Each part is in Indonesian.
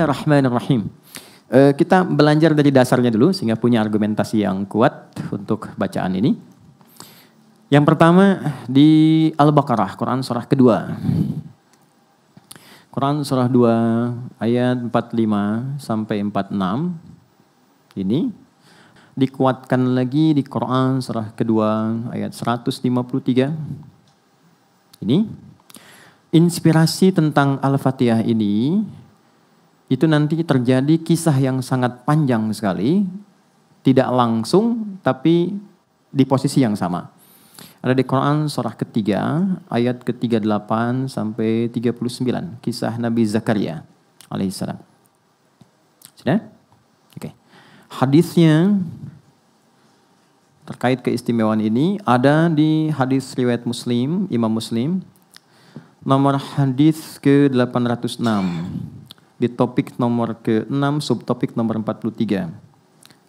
Bismillahirrahmanirrahim. Uh, kita belajar dari dasarnya dulu sehingga punya argumentasi yang kuat untuk bacaan ini. Yang pertama di Al-Baqarah, Quran surah kedua. Quran surah 2 ayat 45 sampai 46 ini dikuatkan lagi di Quran surah kedua ayat 153 ini inspirasi tentang Al-Fatihah ini itu nanti terjadi kisah yang sangat panjang sekali, tidak langsung tapi di posisi yang sama. Ada di Quran surah ketiga ayat ke-38 sampai 39 kisah Nabi Zakaria alaihissalam. Sudah? Oke. Okay. Hadisnya terkait keistimewaan ini ada di hadis riwayat Muslim, Imam Muslim nomor hadis ke-806 di topik nomor ke-6 subtopik nomor 43.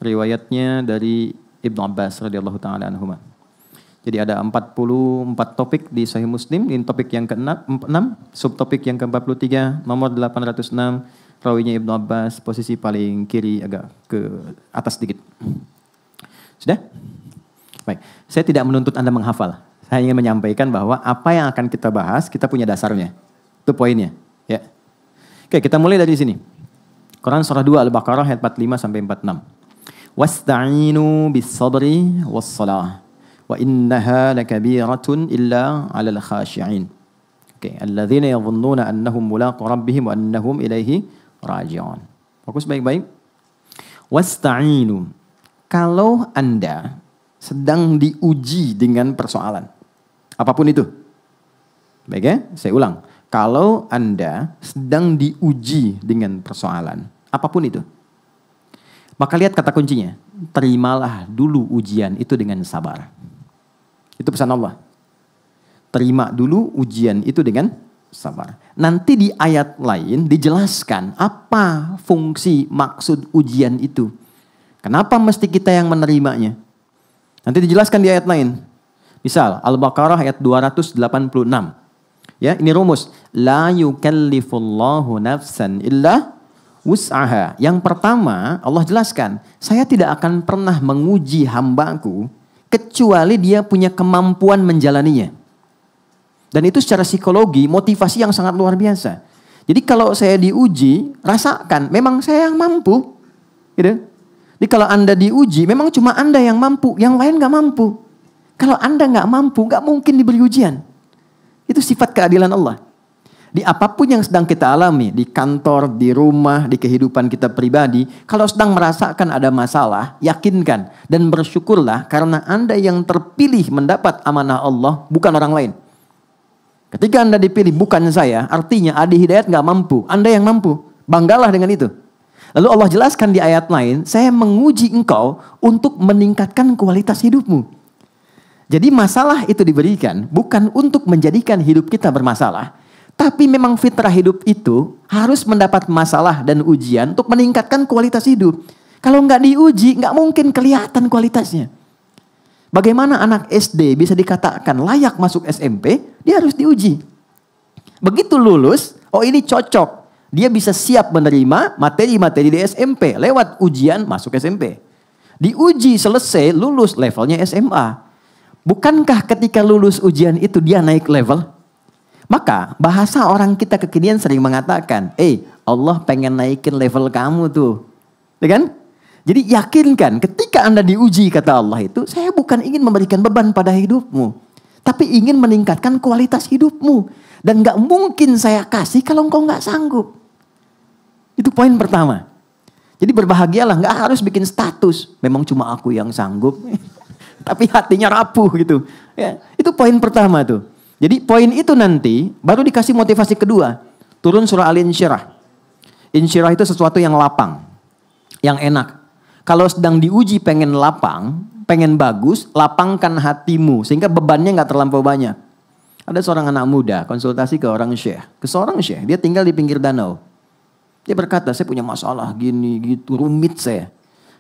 Riwayatnya dari Ibnu Abbas radhiyallahu taala anhuma. Jadi ada 44 topik di Sahih Muslim di topik yang ke-6, subtopik yang ke-43, nomor 806, rawinya Ibnu Abbas, posisi paling kiri agak ke atas sedikit. Sudah? Baik, saya tidak menuntut Anda menghafal. Saya ingin menyampaikan bahwa apa yang akan kita bahas, kita punya dasarnya. Itu poinnya, ya. Oke, kita mulai dari sini. Quran surah 2 Al-Baqarah ayat 45 sampai 46. Wasta'inu bis-sabri was-salah wa innaha lakabiratun illa 'alal khashi'in. Oke, alladzina yadhunnuna annahum mulaqu rabbihim wa annahum ilaihi raji'un. Fokus baik-baik. Wasta'inu. Kalau Anda sedang diuji dengan persoalan. Apapun itu. Baik ya, saya ulang kalau Anda sedang diuji dengan persoalan, apapun itu. Maka lihat kata kuncinya, terimalah dulu ujian itu dengan sabar. Itu pesan Allah. Terima dulu ujian itu dengan sabar. Nanti di ayat lain dijelaskan apa fungsi maksud ujian itu. Kenapa mesti kita yang menerimanya? Nanti dijelaskan di ayat lain. Misal Al-Baqarah ayat 286. Ya, ini rumus. La yukallifullahu nafsan illa wus'aha. Yang pertama, Allah jelaskan, saya tidak akan pernah menguji hambaku kecuali dia punya kemampuan menjalaninya. Dan itu secara psikologi, motivasi yang sangat luar biasa. Jadi kalau saya diuji, rasakan, memang saya yang mampu. Gitu. Jadi kalau Anda diuji, memang cuma Anda yang mampu, yang lain nggak mampu. Kalau Anda nggak mampu, nggak mungkin diberi ujian. Itu sifat keadilan Allah. Di apapun yang sedang kita alami, di kantor, di rumah, di kehidupan kita pribadi, kalau sedang merasakan ada masalah, yakinkan dan bersyukurlah karena Anda yang terpilih mendapat amanah Allah, bukan orang lain. Ketika Anda dipilih bukan saya, artinya Adi Hidayat nggak mampu, Anda yang mampu. Banggalah dengan itu. Lalu Allah jelaskan di ayat lain, saya menguji engkau untuk meningkatkan kualitas hidupmu. Jadi masalah itu diberikan bukan untuk menjadikan hidup kita bermasalah. Tapi memang fitrah hidup itu harus mendapat masalah dan ujian untuk meningkatkan kualitas hidup. Kalau nggak diuji, nggak mungkin kelihatan kualitasnya. Bagaimana anak SD bisa dikatakan layak masuk SMP, dia harus diuji. Begitu lulus, oh ini cocok. Dia bisa siap menerima materi-materi di SMP lewat ujian masuk SMP. Diuji selesai, lulus levelnya SMA. Bukankah ketika lulus ujian itu dia naik level? Maka bahasa orang kita kekinian sering mengatakan, eh Allah pengen naikin level kamu tuh. Ya kan? Jadi yakinkan ketika Anda diuji kata Allah itu, saya bukan ingin memberikan beban pada hidupmu. Tapi ingin meningkatkan kualitas hidupmu. Dan gak mungkin saya kasih kalau engkau gak sanggup. Itu poin pertama. Jadi berbahagialah, gak harus bikin status. Memang cuma aku yang sanggup. tapi hatinya rapuh gitu. Ya, itu poin pertama tuh. Jadi poin itu nanti baru dikasih motivasi kedua. Turun surah Al-Insyirah. Insyirah itu sesuatu yang lapang, yang enak. Kalau sedang diuji pengen lapang, pengen bagus, lapangkan hatimu sehingga bebannya nggak terlampau banyak. Ada seorang anak muda konsultasi ke orang syekh, ke seorang syekh. Dia tinggal di pinggir danau. Dia berkata, saya punya masalah gini gitu rumit saya.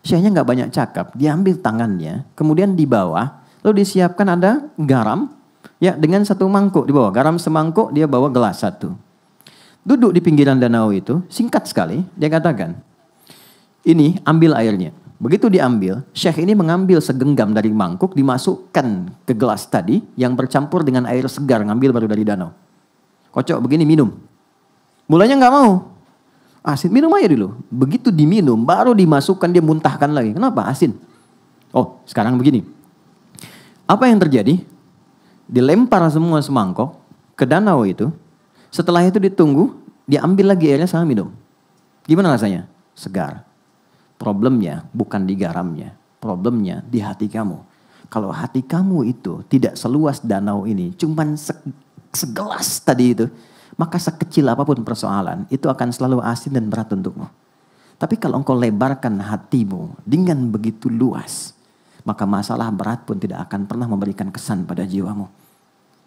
Syekhnya nggak banyak cakap, diambil tangannya, kemudian di bawah, lalu disiapkan ada garam, ya dengan satu mangkuk di bawah, garam semangkuk dia bawa gelas satu. Duduk di pinggiran danau itu, singkat sekali dia katakan, ini ambil airnya. Begitu diambil, Syekh ini mengambil segenggam dari mangkuk dimasukkan ke gelas tadi yang bercampur dengan air segar ngambil baru dari danau. Kocok begini minum. Mulanya nggak mau, Asin minum aja dulu. Begitu diminum baru dimasukkan dia muntahkan lagi. Kenapa? Asin. Oh, sekarang begini. Apa yang terjadi? Dilempar semua semangkok ke danau itu. Setelah itu ditunggu, diambil lagi airnya sama minum. Gimana rasanya? Segar. Problemnya bukan di garamnya. Problemnya di hati kamu. Kalau hati kamu itu tidak seluas danau ini, cuman segelas tadi itu maka sekecil apapun persoalan itu akan selalu asin dan berat untukmu. Tapi kalau engkau lebarkan hatimu dengan begitu luas, maka masalah berat pun tidak akan pernah memberikan kesan pada jiwamu.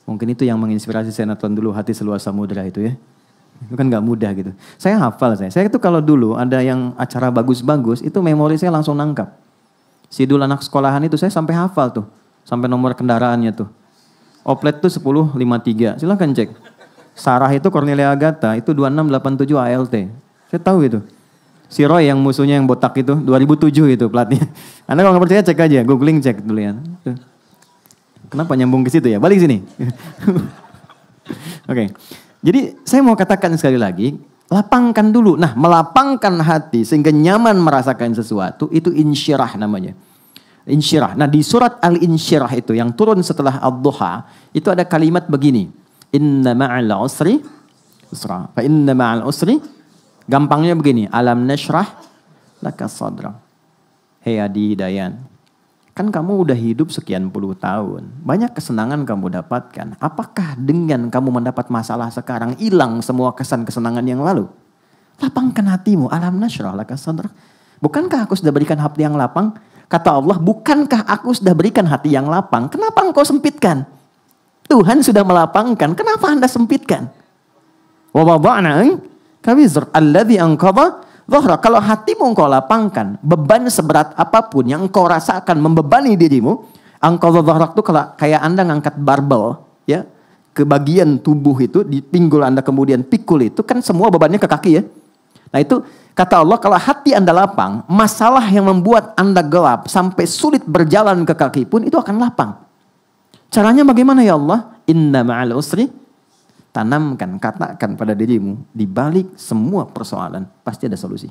Mungkin itu yang menginspirasi saya nonton dulu hati seluas samudera itu ya. Itu kan gak mudah gitu. Saya hafal saya. Saya itu kalau dulu ada yang acara bagus-bagus, itu memori saya langsung nangkap. Sidul anak sekolahan itu saya sampai hafal tuh. Sampai nomor kendaraannya tuh. Oplet tuh 1053. Silahkan cek. Sarah itu Cornelia Agatha itu 2687 ALT. Saya tahu itu. Si Roy yang musuhnya yang botak itu 2007 itu platnya. Anda kalau nggak percaya cek aja, googling cek dulu ya. Kenapa nyambung ke situ ya? Balik sini. Oke. Okay. Jadi saya mau katakan sekali lagi, lapangkan dulu. Nah, melapangkan hati sehingga nyaman merasakan sesuatu itu insyirah namanya. Insyirah. Nah, di surat Al-Insyirah itu yang turun setelah al duha itu ada kalimat begini. Inna ma'al usri usra. Fa inna ma'al usri gampangnya begini, alam nashrah laka sadra. Hei Adi Dayan, kan kamu udah hidup sekian puluh tahun. Banyak kesenangan kamu dapatkan. Apakah dengan kamu mendapat masalah sekarang hilang semua kesan-kesenangan yang lalu? Lapangkan hatimu, alam nashrah laka sadra. Bukankah aku sudah berikan hati yang lapang? Kata Allah, bukankah aku sudah berikan hati yang lapang? Kenapa engkau sempitkan? Tuhan sudah melapangkan, kenapa Anda sempitkan? Eh? kalau hatimu engkau lapangkan, beban seberat apapun yang engkau rasakan membebani dirimu, engkau zohrak itu kalau kayak anda ngangkat barbel, ya, ke bagian tubuh itu, di pinggul anda kemudian pikul itu, kan semua bebannya ke kaki ya. Nah itu kata Allah kalau hati anda lapang, masalah yang membuat anda gelap sampai sulit berjalan ke kaki pun itu akan lapang. Caranya bagaimana ya Allah? Inna ma'al usri tanamkan, katakan pada dirimu di balik semua persoalan pasti ada solusi.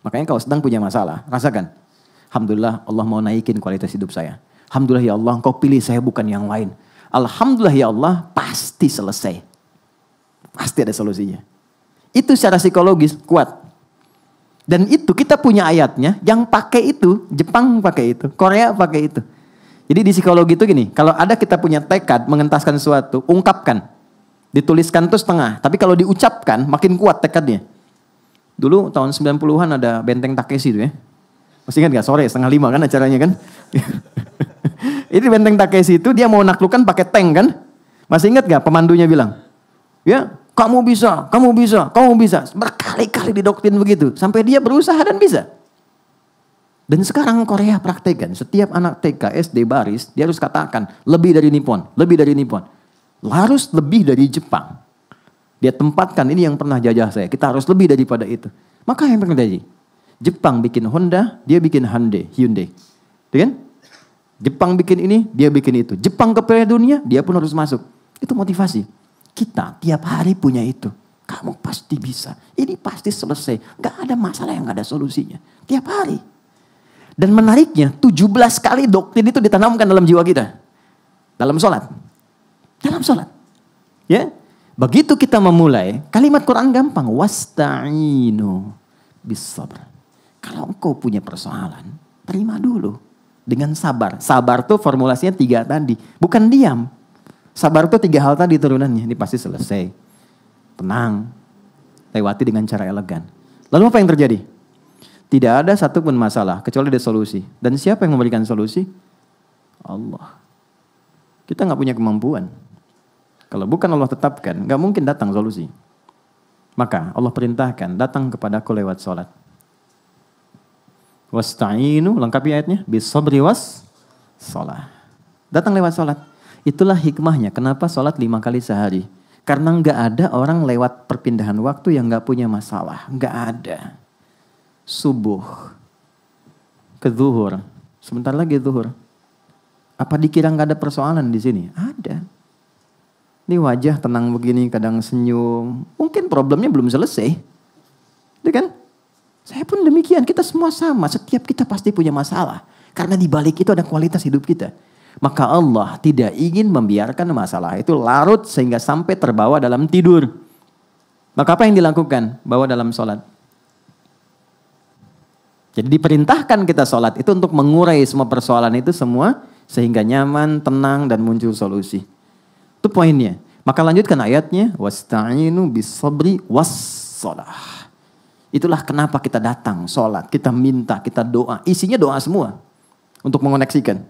Makanya kalau sedang punya masalah, rasakan. Alhamdulillah Allah mau naikin kualitas hidup saya. Alhamdulillah ya Allah engkau pilih saya bukan yang lain. Alhamdulillah ya Allah pasti selesai. Pasti ada solusinya. Itu secara psikologis kuat. Dan itu kita punya ayatnya, yang pakai itu, Jepang pakai itu, Korea pakai itu. Jadi di psikologi itu gini, kalau ada kita punya tekad mengentaskan sesuatu, ungkapkan. Dituliskan tuh setengah, tapi kalau diucapkan makin kuat tekadnya. Dulu tahun 90-an ada Benteng Takeshi itu ya. Masih ingat gak? Sore setengah lima kan acaranya kan? Ini Benteng Takeshi itu dia mau naklukkan pakai tank kan? Masih ingat gak pemandunya bilang? Ya, kamu bisa, kamu bisa, kamu bisa. Berkali-kali didoktrin begitu. Sampai dia berusaha dan bisa. Dan sekarang Korea praktekan setiap anak TK, SD, baris, dia harus katakan lebih dari Nippon, lebih dari Nippon. Harus lebih dari Jepang. Dia tempatkan ini yang pernah jajah saya, kita harus lebih daripada itu. Maka yang terjadi, Jepang bikin Honda, dia bikin Hyundai, Hyundai. Kan? Jepang bikin ini, dia bikin itu. Jepang ke Dunia, dia pun harus masuk. Itu motivasi. Kita tiap hari punya itu kamu pasti bisa. Ini pasti selesai. Gak ada masalah yang gak ada solusinya. Tiap hari. Dan menariknya 17 kali doktrin itu ditanamkan dalam jiwa kita. Dalam sholat. Dalam sholat. Ya. Begitu kita memulai, kalimat Quran gampang. Wasta'inu bisabr. Kalau engkau punya persoalan, terima dulu. Dengan sabar. Sabar tuh formulasinya tiga tadi. Bukan diam. Sabar tuh tiga hal tadi turunannya. Ini pasti selesai. Tenang. Lewati dengan cara elegan. Lalu apa yang terjadi? Tidak ada satupun masalah kecuali ada solusi. Dan siapa yang memberikan solusi? Allah. Kita nggak punya kemampuan. Kalau bukan Allah tetapkan, nggak mungkin datang solusi. Maka Allah perintahkan datang kepadaku lewat sholat. Wasta'inu, lengkapi ayatnya, bisabri was sholat. Datang lewat sholat. Itulah hikmahnya kenapa sholat lima kali sehari. Karena nggak ada orang lewat perpindahan waktu yang nggak punya masalah. Nggak ada subuh ke zuhur. Sebentar lagi zuhur. Apa dikira nggak ada persoalan di sini? Ada. Ini wajah tenang begini, kadang senyum. Mungkin problemnya belum selesai. Ya kan? Saya pun demikian, kita semua sama. Setiap kita pasti punya masalah. Karena di balik itu ada kualitas hidup kita. Maka Allah tidak ingin membiarkan masalah itu larut sehingga sampai terbawa dalam tidur. Maka apa yang dilakukan? Bawa dalam sholat. Jadi diperintahkan kita sholat itu untuk mengurai semua persoalan itu semua sehingga nyaman, tenang dan muncul solusi. Itu poinnya. Maka lanjutkan ayatnya wasta'inu bisabri wassalah. Itulah kenapa kita datang sholat, kita minta, kita doa. Isinya doa semua untuk mengoneksikan.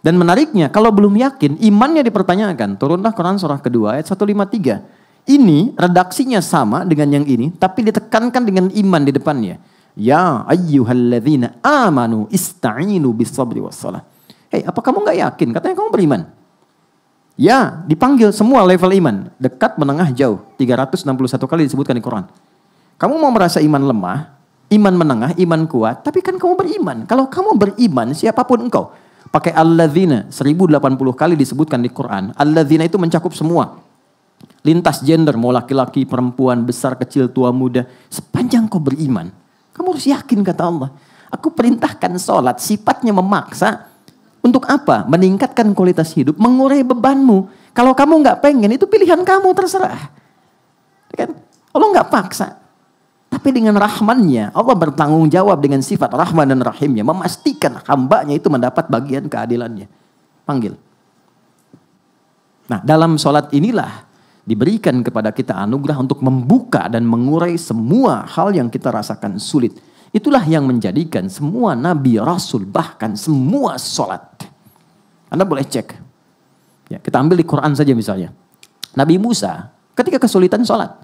Dan menariknya, kalau belum yakin, imannya dipertanyakan. Turunlah Quran surah kedua ayat 153. Ini redaksinya sama dengan yang ini, tapi ditekankan dengan iman di depannya. Ya ayyuhalladzina amanu ista'inu bisabri wassalah. Hei, apa kamu nggak yakin? Katanya kamu beriman. Ya, dipanggil semua level iman. Dekat, menengah, jauh. 361 kali disebutkan di Quran. Kamu mau merasa iman lemah, iman menengah, iman kuat. Tapi kan kamu beriman. Kalau kamu beriman, siapapun engkau. Pakai alladzina, 1080 kali disebutkan di Quran. Alladzina itu mencakup semua. Lintas gender, mau laki-laki, perempuan, besar, kecil, tua, muda. Sepanjang kau beriman, kamu harus yakin kata Allah. Aku perintahkan sholat, sifatnya memaksa. Untuk apa? Meningkatkan kualitas hidup, mengurai bebanmu. Kalau kamu nggak pengen, itu pilihan kamu, terserah. Ya kan? Allah nggak paksa. Tapi dengan rahmannya, Allah bertanggung jawab dengan sifat rahman dan rahimnya. Memastikan hambanya itu mendapat bagian keadilannya. Panggil. Nah dalam sholat inilah diberikan kepada kita anugerah untuk membuka dan mengurai semua hal yang kita rasakan sulit. Itulah yang menjadikan semua nabi, rasul, bahkan semua sholat. Anda boleh cek. Ya, kita ambil di Quran saja misalnya. Nabi Musa ketika kesulitan sholat.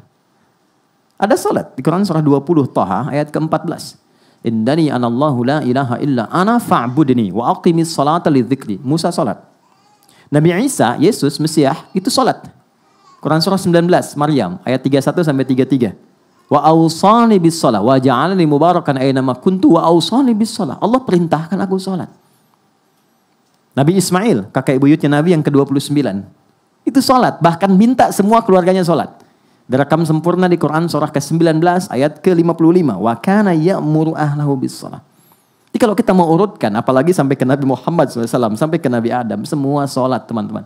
Ada sholat di Quran surah 20 Toha ayat ke-14. Indani anallahu la ilaha illa ana fa'budni wa aqimis salata li dhikri. Musa sholat. Nabi Isa, Yesus, Mesiah itu sholat. Quran surah 19 Maryam ayat 31 sampai 33. Wa awsani bis salah wa ja'alani mubarakan aina ma kuntu wa awsani bis salah. Allah perintahkan aku salat. Nabi Ismail, kakek buyutnya Nabi yang ke-29, itu salat, bahkan minta semua keluarganya salat. Direkam sempurna di Quran surah ke-19 ayat ke-55. Wa kana ya'muru ahlahu bis salah. Jadi kalau kita mau urutkan, apalagi sampai ke Nabi Muhammad SAW, sampai ke Nabi Adam, semua sholat teman-teman.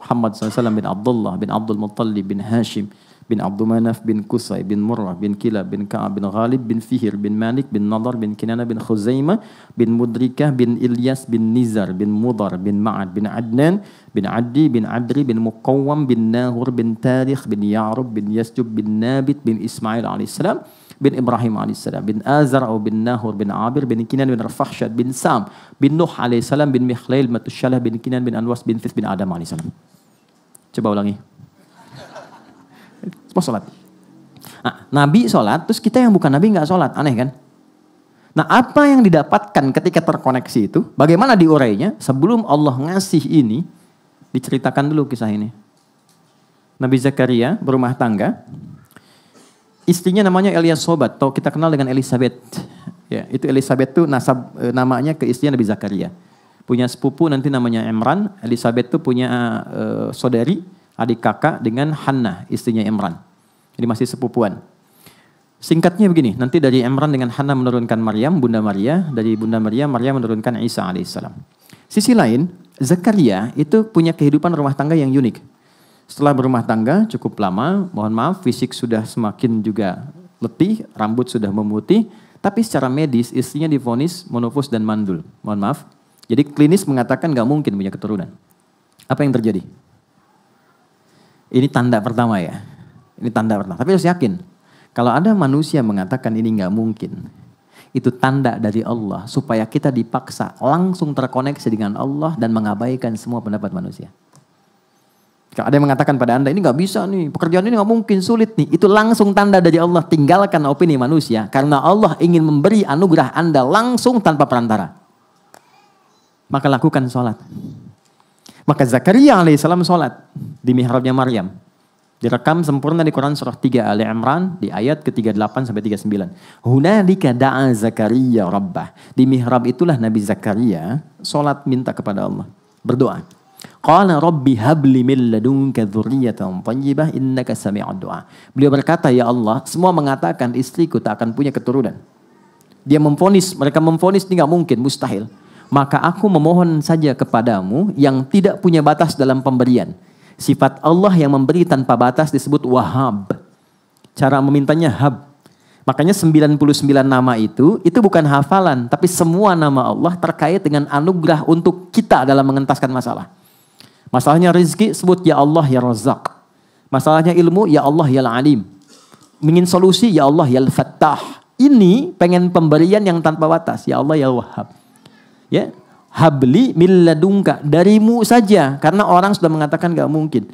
محمد صلى الله عليه وسلم بن عبد الله بن عبد المطلب بن هاشم بن عبد مناف بن كسي بن مرة بن كلاب بن كعب بن غالب بن فهر بن مالك بن نضر بن كنانة بن خزيمة بن مدركة بن إلياس بن نزر بن مضر بن معد بن عدنان بن عدي بن عدري بن مقوم بن ناهر بن تاريخ بن يعرب بن يسجب بن نابت بن إسماعيل عليه السلام bin Ibrahim alaihissalam, bin Azar atau bin Nahur bin Abir bin Kinan bin Rafahshad bin Sam bin Nuh alaihissalam bin Mikhlail Matushalah bin Kinan bin Anwas bin Fith bin Adam alaihissalam. Coba ulangi. Mau sholat. Nah, nabi sholat, terus kita yang bukan Nabi nggak sholat. Aneh kan? Nah apa yang didapatkan ketika terkoneksi itu, bagaimana diurainya? Sebelum Allah ngasih ini, diceritakan dulu kisah ini. Nabi Zakaria berumah tangga, istrinya namanya Elia sobat, atau kita kenal dengan Elizabeth. Ya, itu Elizabeth tuh nasab e, namanya ke istrinya Nabi Zakaria. Punya sepupu nanti namanya Imran, Elizabeth tuh punya e, saudari, adik kakak dengan Hannah, istrinya Imran. Jadi masih sepupuan. Singkatnya begini, nanti dari Imran dengan Hannah menurunkan Maryam, Bunda Maria, dari Bunda Maria, Maria menurunkan Isa alaihissalam. Sisi lain, Zakaria itu punya kehidupan rumah tangga yang unik. Setelah berumah tangga cukup lama, mohon maaf fisik sudah semakin juga letih, rambut sudah memutih, tapi secara medis istrinya divonis monofus dan mandul. Mohon maaf. Jadi klinis mengatakan nggak mungkin punya keturunan. Apa yang terjadi? Ini tanda pertama ya. Ini tanda pertama. Tapi harus yakin. Kalau ada manusia mengatakan ini nggak mungkin, itu tanda dari Allah supaya kita dipaksa langsung terkoneksi dengan Allah dan mengabaikan semua pendapat manusia. Kan ada yang mengatakan pada anda ini nggak bisa nih, pekerjaan ini nggak mungkin sulit nih. Itu langsung tanda dari Allah. Tinggalkan opini manusia karena Allah ingin memberi anugerah anda langsung tanpa perantara. Maka lakukan sholat. Maka Zakaria alaihissalam sholat di mihrabnya Maryam. Direkam sempurna di Quran surah 3 Ali Imran di ayat ke-38 sampai 39. Hunalika da'a Zakaria rabbah. Di mihrab itulah Nabi Zakaria sholat minta kepada Allah. Berdoa. Qala rabbi habli min ladunka dhurriyatan thayyibah innaka sami'ud du'a. Beliau berkata, "Ya Allah, semua mengatakan istriku tak akan punya keturunan." Dia memfonis, mereka memfonis ini enggak mungkin, mustahil. Maka aku memohon saja kepadamu yang tidak punya batas dalam pemberian. Sifat Allah yang memberi tanpa batas disebut wahab. Cara memintanya hab. Makanya 99 nama itu, itu bukan hafalan. Tapi semua nama Allah terkait dengan anugerah untuk kita dalam mengentaskan masalah. Masalahnya rezeki sebut ya Allah ya Razak. Masalahnya ilmu ya Allah ya Alim. Ingin solusi ya Allah ya Fattah. Ini pengen pemberian yang tanpa batas ya Allah ya Wahab. Ya, habli milladungka darimu saja karena orang sudah mengatakan gak mungkin.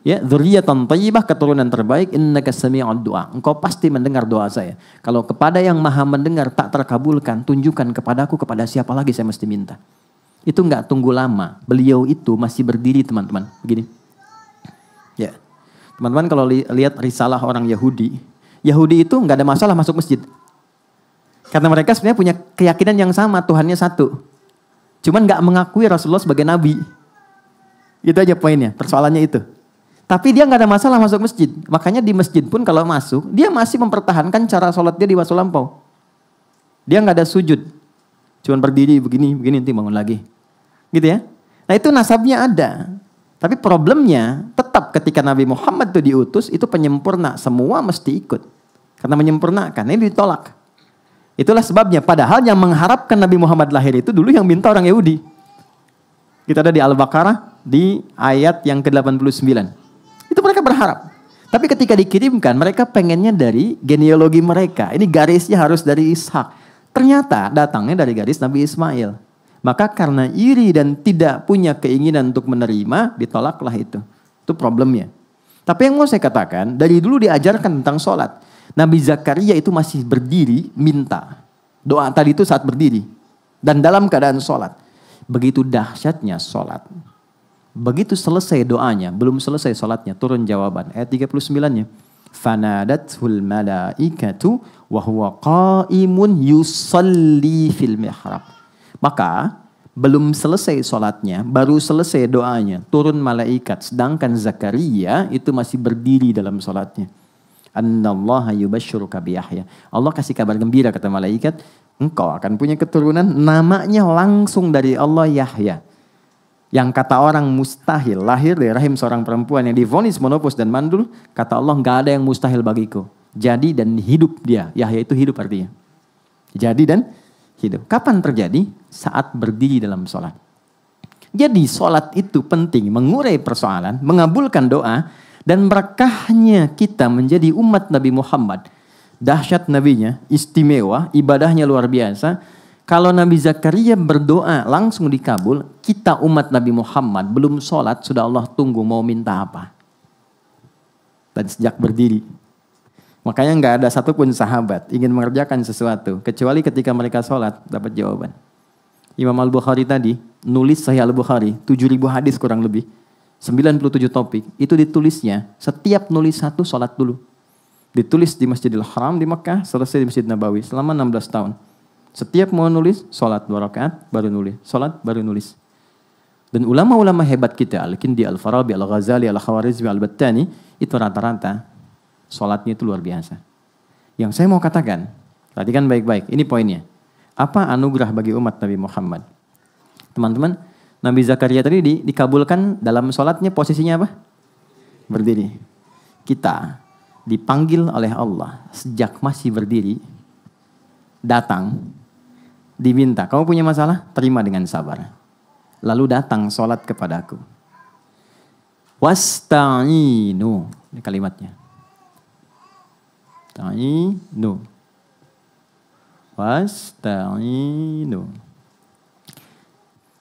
Ya, dzurriatan thayyibah keturunan terbaik innaka sami'ud doa. Engkau pasti mendengar doa saya. Kalau kepada yang Maha mendengar tak terkabulkan, tunjukkan kepadaku kepada siapa lagi saya mesti minta itu nggak tunggu lama. Beliau itu masih berdiri teman-teman. Begini. Ya. Teman-teman kalau li lihat risalah orang Yahudi. Yahudi itu nggak ada masalah masuk masjid. Karena mereka sebenarnya punya keyakinan yang sama. Tuhannya satu. Cuman nggak mengakui Rasulullah sebagai nabi. Itu aja poinnya. Persoalannya itu. Tapi dia nggak ada masalah masuk masjid. Makanya di masjid pun kalau masuk, dia masih mempertahankan cara sholat dia di masa lampau. Dia nggak ada sujud Cuman berdiri begini, begini nanti bangun lagi. Gitu ya. Nah itu nasabnya ada. Tapi problemnya tetap ketika Nabi Muhammad itu diutus itu penyempurna. Semua mesti ikut. Karena menyempurnakan. Ini ditolak. Itulah sebabnya. Padahal yang mengharapkan Nabi Muhammad lahir itu dulu yang minta orang Yahudi. Kita ada di Al-Baqarah di ayat yang ke-89. Itu mereka berharap. Tapi ketika dikirimkan mereka pengennya dari genealogi mereka. Ini garisnya harus dari Ishak. Ternyata datangnya dari garis Nabi Ismail. Maka karena iri dan tidak punya keinginan untuk menerima, ditolaklah itu. Itu problemnya. Tapi yang mau saya katakan, dari dulu diajarkan tentang sholat. Nabi Zakaria itu masih berdiri minta. Doa tadi itu saat berdiri. Dan dalam keadaan sholat. Begitu dahsyatnya sholat. Begitu selesai doanya, belum selesai sholatnya, turun jawaban. Ayat 39-nya fanadatul malaikatu wa huwa qaimun yusalli fil mihrab. Maka belum selesai sholatnya, baru selesai doanya, turun malaikat. Sedangkan Zakaria itu masih berdiri dalam sholatnya. Annallaha yubashshiruka Allah kasih kabar gembira kata malaikat, engkau akan punya keturunan namanya langsung dari Allah Yahya yang kata orang mustahil lahir dari rahim seorang perempuan yang divonis monopos dan mandul kata Allah nggak ada yang mustahil bagiku jadi dan hidup dia Yahya itu hidup artinya jadi dan hidup kapan terjadi saat berdiri dalam sholat jadi sholat itu penting mengurai persoalan mengabulkan doa dan berkahnya kita menjadi umat Nabi Muhammad dahsyat nabinya istimewa ibadahnya luar biasa kalau Nabi Zakaria berdoa langsung dikabul, kita umat Nabi Muhammad belum sholat, sudah Allah tunggu mau minta apa. Dan sejak berdiri. Makanya nggak ada satupun sahabat ingin mengerjakan sesuatu. Kecuali ketika mereka sholat, dapat jawaban. Imam Al-Bukhari tadi, nulis Sahih Al-Bukhari, 7000 hadis kurang lebih. 97 topik, itu ditulisnya setiap nulis satu sholat dulu. Ditulis di Masjidil Haram di Mekah, selesai di Masjid Nabawi selama 16 tahun. Setiap mau nulis, sholat dua rakaat, baru nulis. Sholat, baru nulis. Dan ulama-ulama hebat kita, Al-Kindi, Al-Farabi, Al-Ghazali, Al-Khawarizmi, Al-Battani, itu rata-rata sholatnya itu luar biasa. Yang saya mau katakan, perhatikan baik-baik, ini poinnya. Apa anugerah bagi umat Nabi Muhammad? Teman-teman, Nabi Zakaria tadi di, dikabulkan dalam sholatnya posisinya apa? Berdiri. Kita dipanggil oleh Allah sejak masih berdiri, datang diminta, kamu punya masalah, terima dengan sabar. Lalu datang sholat kepadaku. Wasta'inu, ini kalimatnya. Ta'inu. Wasta'inu.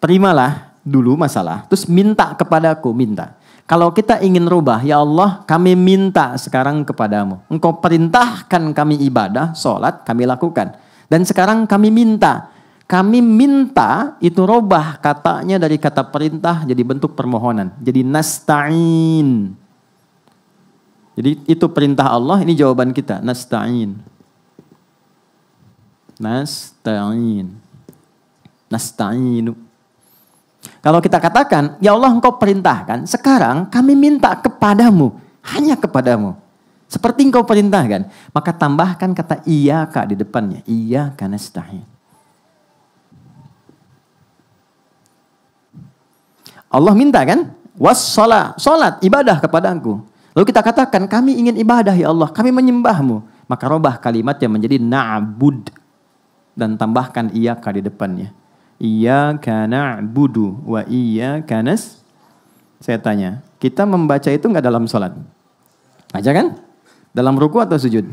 Terimalah dulu masalah, terus minta kepadaku, minta. Kalau kita ingin rubah, ya Allah kami minta sekarang kepadamu. Engkau perintahkan kami ibadah, sholat kami lakukan dan sekarang kami minta. Kami minta itu robah katanya dari kata perintah jadi bentuk permohonan. Jadi nasta'in. Jadi itu perintah Allah, ini jawaban kita. Nasta'in. Nasta'in. nastain. Kalau kita katakan, ya Allah engkau perintahkan, sekarang kami minta kepadamu, hanya kepadamu. Seperti engkau perintahkan. Maka tambahkan kata iya kak di depannya. Iya karena setahin. Allah minta kan? sholat, solat, ibadah kepada aku. Lalu kita katakan kami ingin ibadah ya Allah, kami menyembahmu. Maka robah kalimatnya menjadi na'bud. Dan tambahkan iya kak di depannya. Iya karena budu wa iya kanas. Saya tanya, kita membaca itu nggak dalam sholat? Aja kan? Dalam ruku atau sujud?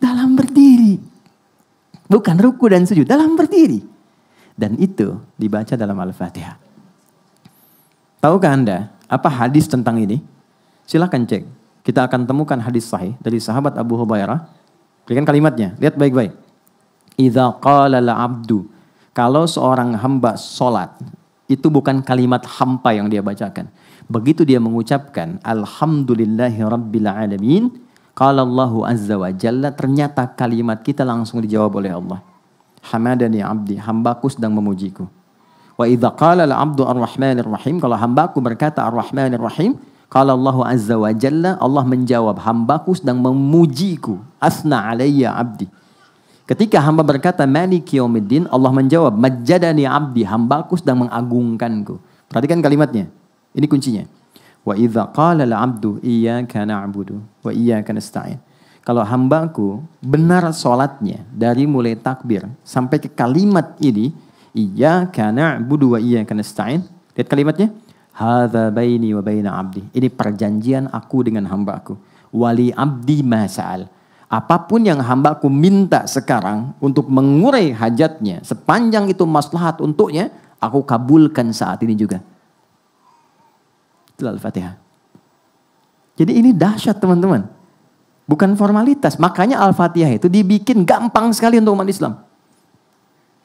Dalam berdiri. Bukan ruku dan sujud, dalam berdiri. Dan itu dibaca dalam Al-Fatihah. Tahukah Anda apa hadis tentang ini? Silahkan cek. Kita akan temukan hadis sahih dari sahabat Abu Hubairah. Berikan kalimatnya, lihat baik-baik. Iza qala abdu Kalau seorang hamba sholat, itu bukan kalimat hampa yang dia bacakan Begitu dia mengucapkan alhamdulillahi rabbil alamin, qala Allahu azza wa jalla, ternyata kalimat kita langsung dijawab oleh Allah. Hamadani abdi, hambaku sedang memujiku. Wa idza qala al-'abdu ar-rahmanir rahim, kalau hambaku berkata ar-rahmanir rahim, qala Allahu azza wa jalla, Allah menjawab, hambaku sedang memujiku. Asna alayya abdi. Ketika hamba berkata Malik yaumiddin, Allah menjawab, Majadani abdi, hambaku sedang mengagungkanku. Perhatikan kalimatnya. Ini kuncinya. Wa idza qala al-'abdu iyyaka na'budu wa iyyaka nasta'in. Kalau hambaku benar solatnya dari mulai takbir sampai ke kalimat ini iyyaka na'budu wa iyyaka nasta'in. Lihat kalimatnya. Hadza baini wa baina 'abdi. Ini perjanjian aku dengan hambaku. Wali 'abdi masal. Apapun yang hambaku minta sekarang untuk mengurai hajatnya sepanjang itu maslahat untuknya, aku kabulkan saat ini juga Itulah Al-Fatihah. Jadi ini dahsyat teman-teman. Bukan formalitas. Makanya Al-Fatihah itu dibikin gampang sekali untuk umat Islam.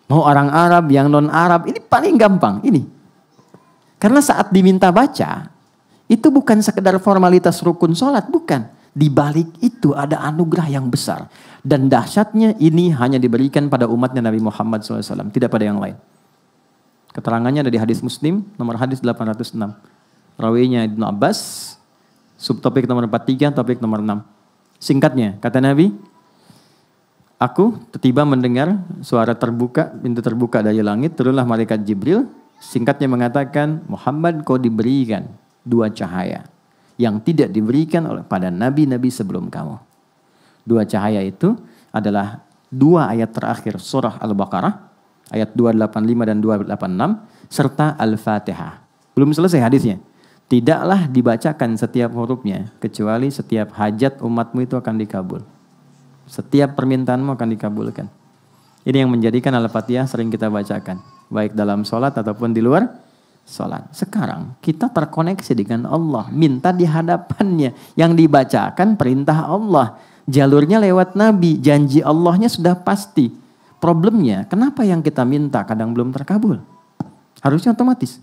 Mau orang Arab, yang non-Arab, ini paling gampang. Ini. Karena saat diminta baca, itu bukan sekedar formalitas rukun sholat, bukan. Di balik itu ada anugerah yang besar. Dan dahsyatnya ini hanya diberikan pada umatnya Nabi Muhammad SAW, tidak pada yang lain. Keterangannya ada di hadis muslim, nomor hadis 806 rawinya Ibnu Abbas. Subtopik nomor 43, topik nomor 6. Singkatnya, kata Nabi, Aku tiba mendengar suara terbuka, pintu terbuka dari langit, turunlah malaikat Jibril, singkatnya mengatakan, Muhammad kau diberikan dua cahaya yang tidak diberikan oleh pada nabi-nabi sebelum kamu. Dua cahaya itu adalah dua ayat terakhir surah Al-Baqarah, ayat 285 dan 286, serta Al-Fatihah. Belum selesai hadisnya. Tidaklah dibacakan setiap hurufnya, kecuali setiap hajat umatmu itu akan dikabul. Setiap permintaanmu akan dikabulkan. Ini yang menjadikan Al-Fatihah sering kita bacakan. Baik dalam sholat ataupun di luar sholat. Sekarang kita terkoneksi dengan Allah. Minta di hadapannya. Yang dibacakan perintah Allah. Jalurnya lewat Nabi. Janji Allahnya sudah pasti. Problemnya, kenapa yang kita minta kadang belum terkabul? Harusnya otomatis.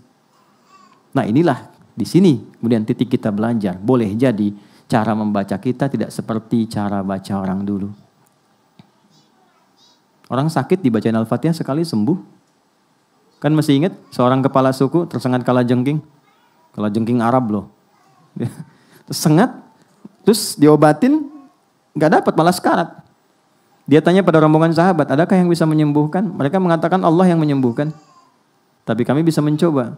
Nah inilah di sini kemudian titik kita belajar. Boleh jadi cara membaca kita tidak seperti cara baca orang dulu. Orang sakit dibacain Al-Fatihah sekali sembuh. Kan masih ingat seorang kepala suku tersengat kala jengking. Kala jengking Arab loh. tersengat, terus diobatin, nggak dapat malah sekarat. Dia tanya pada rombongan sahabat, adakah yang bisa menyembuhkan? Mereka mengatakan Allah yang menyembuhkan. Tapi kami bisa mencoba.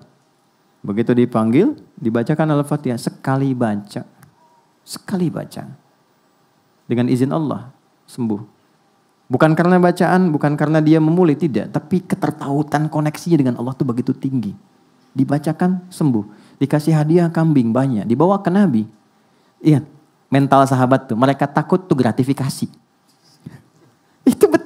Begitu dipanggil, dibacakan Al-Fatihah sekali baca. Sekali baca. Dengan izin Allah, sembuh. Bukan karena bacaan, bukan karena dia memulai, tidak. Tapi ketertautan koneksinya dengan Allah itu begitu tinggi. Dibacakan, sembuh. Dikasih hadiah kambing banyak, dibawa ke Nabi. Iya, mental sahabat tuh. Mereka takut tuh gratifikasi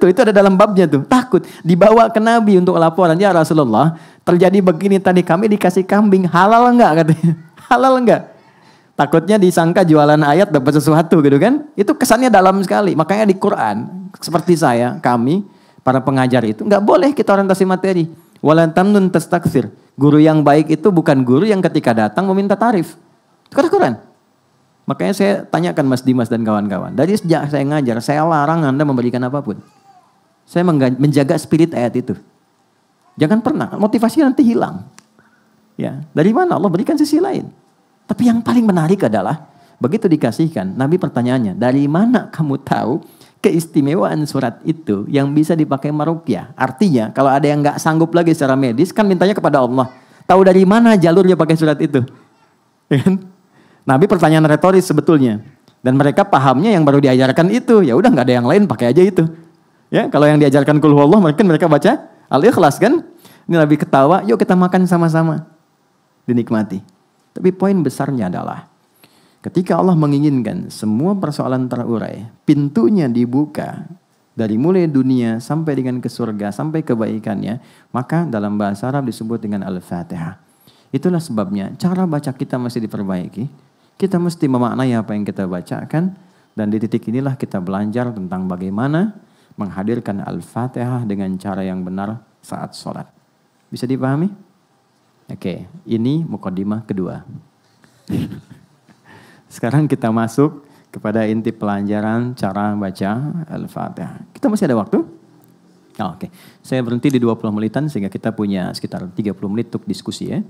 betul itu ada dalam babnya tuh takut dibawa ke Nabi untuk laporan ya Rasulullah terjadi begini tadi kami dikasih kambing halal enggak katanya halal enggak takutnya disangka jualan ayat dapat sesuatu gitu kan itu kesannya dalam sekali makanya di Quran seperti saya kami para pengajar itu nggak boleh kita orientasi materi walantamnun testaksir guru yang baik itu bukan guru yang ketika datang meminta tarif itu kata Quran Makanya saya tanyakan Mas Dimas dan kawan-kawan. Dari sejak saya ngajar, saya larang Anda memberikan apapun. Saya menjaga spirit ayat itu. Jangan pernah motivasi nanti hilang. Ya, dari mana Allah berikan sisi lain. Tapi yang paling menarik adalah begitu dikasihkan, Nabi pertanyaannya, dari mana kamu tahu keistimewaan surat itu yang bisa dipakai merukyah? Artinya kalau ada yang nggak sanggup lagi secara medis kan mintanya kepada Allah. Tahu dari mana jalurnya pakai surat itu? Ya kan? Nabi pertanyaan retoris sebetulnya. Dan mereka pahamnya yang baru diajarkan itu, ya udah nggak ada yang lain pakai aja itu. Ya, kalau yang diajarkan kulhu Allah mungkin mereka baca Al-Ikhlas kan? Ini Nabi ketawa, yuk kita makan sama-sama. Dinikmati. Tapi poin besarnya adalah ketika Allah menginginkan semua persoalan terurai, pintunya dibuka dari mulai dunia sampai dengan ke surga, sampai kebaikannya, maka dalam bahasa Arab disebut dengan Al-Fatihah. Itulah sebabnya cara baca kita masih diperbaiki. Kita mesti memaknai apa yang kita bacakan dan di titik inilah kita belajar tentang bagaimana menghadirkan Al-Fatihah dengan cara yang benar saat sholat. Bisa dipahami? Oke, ini mukaddimah kedua. Sekarang kita masuk kepada inti pelajaran cara baca Al-Fatihah. Kita masih ada waktu? Oh, Oke, okay. saya berhenti di 20 menitan sehingga kita punya sekitar 30 menit untuk diskusi ya.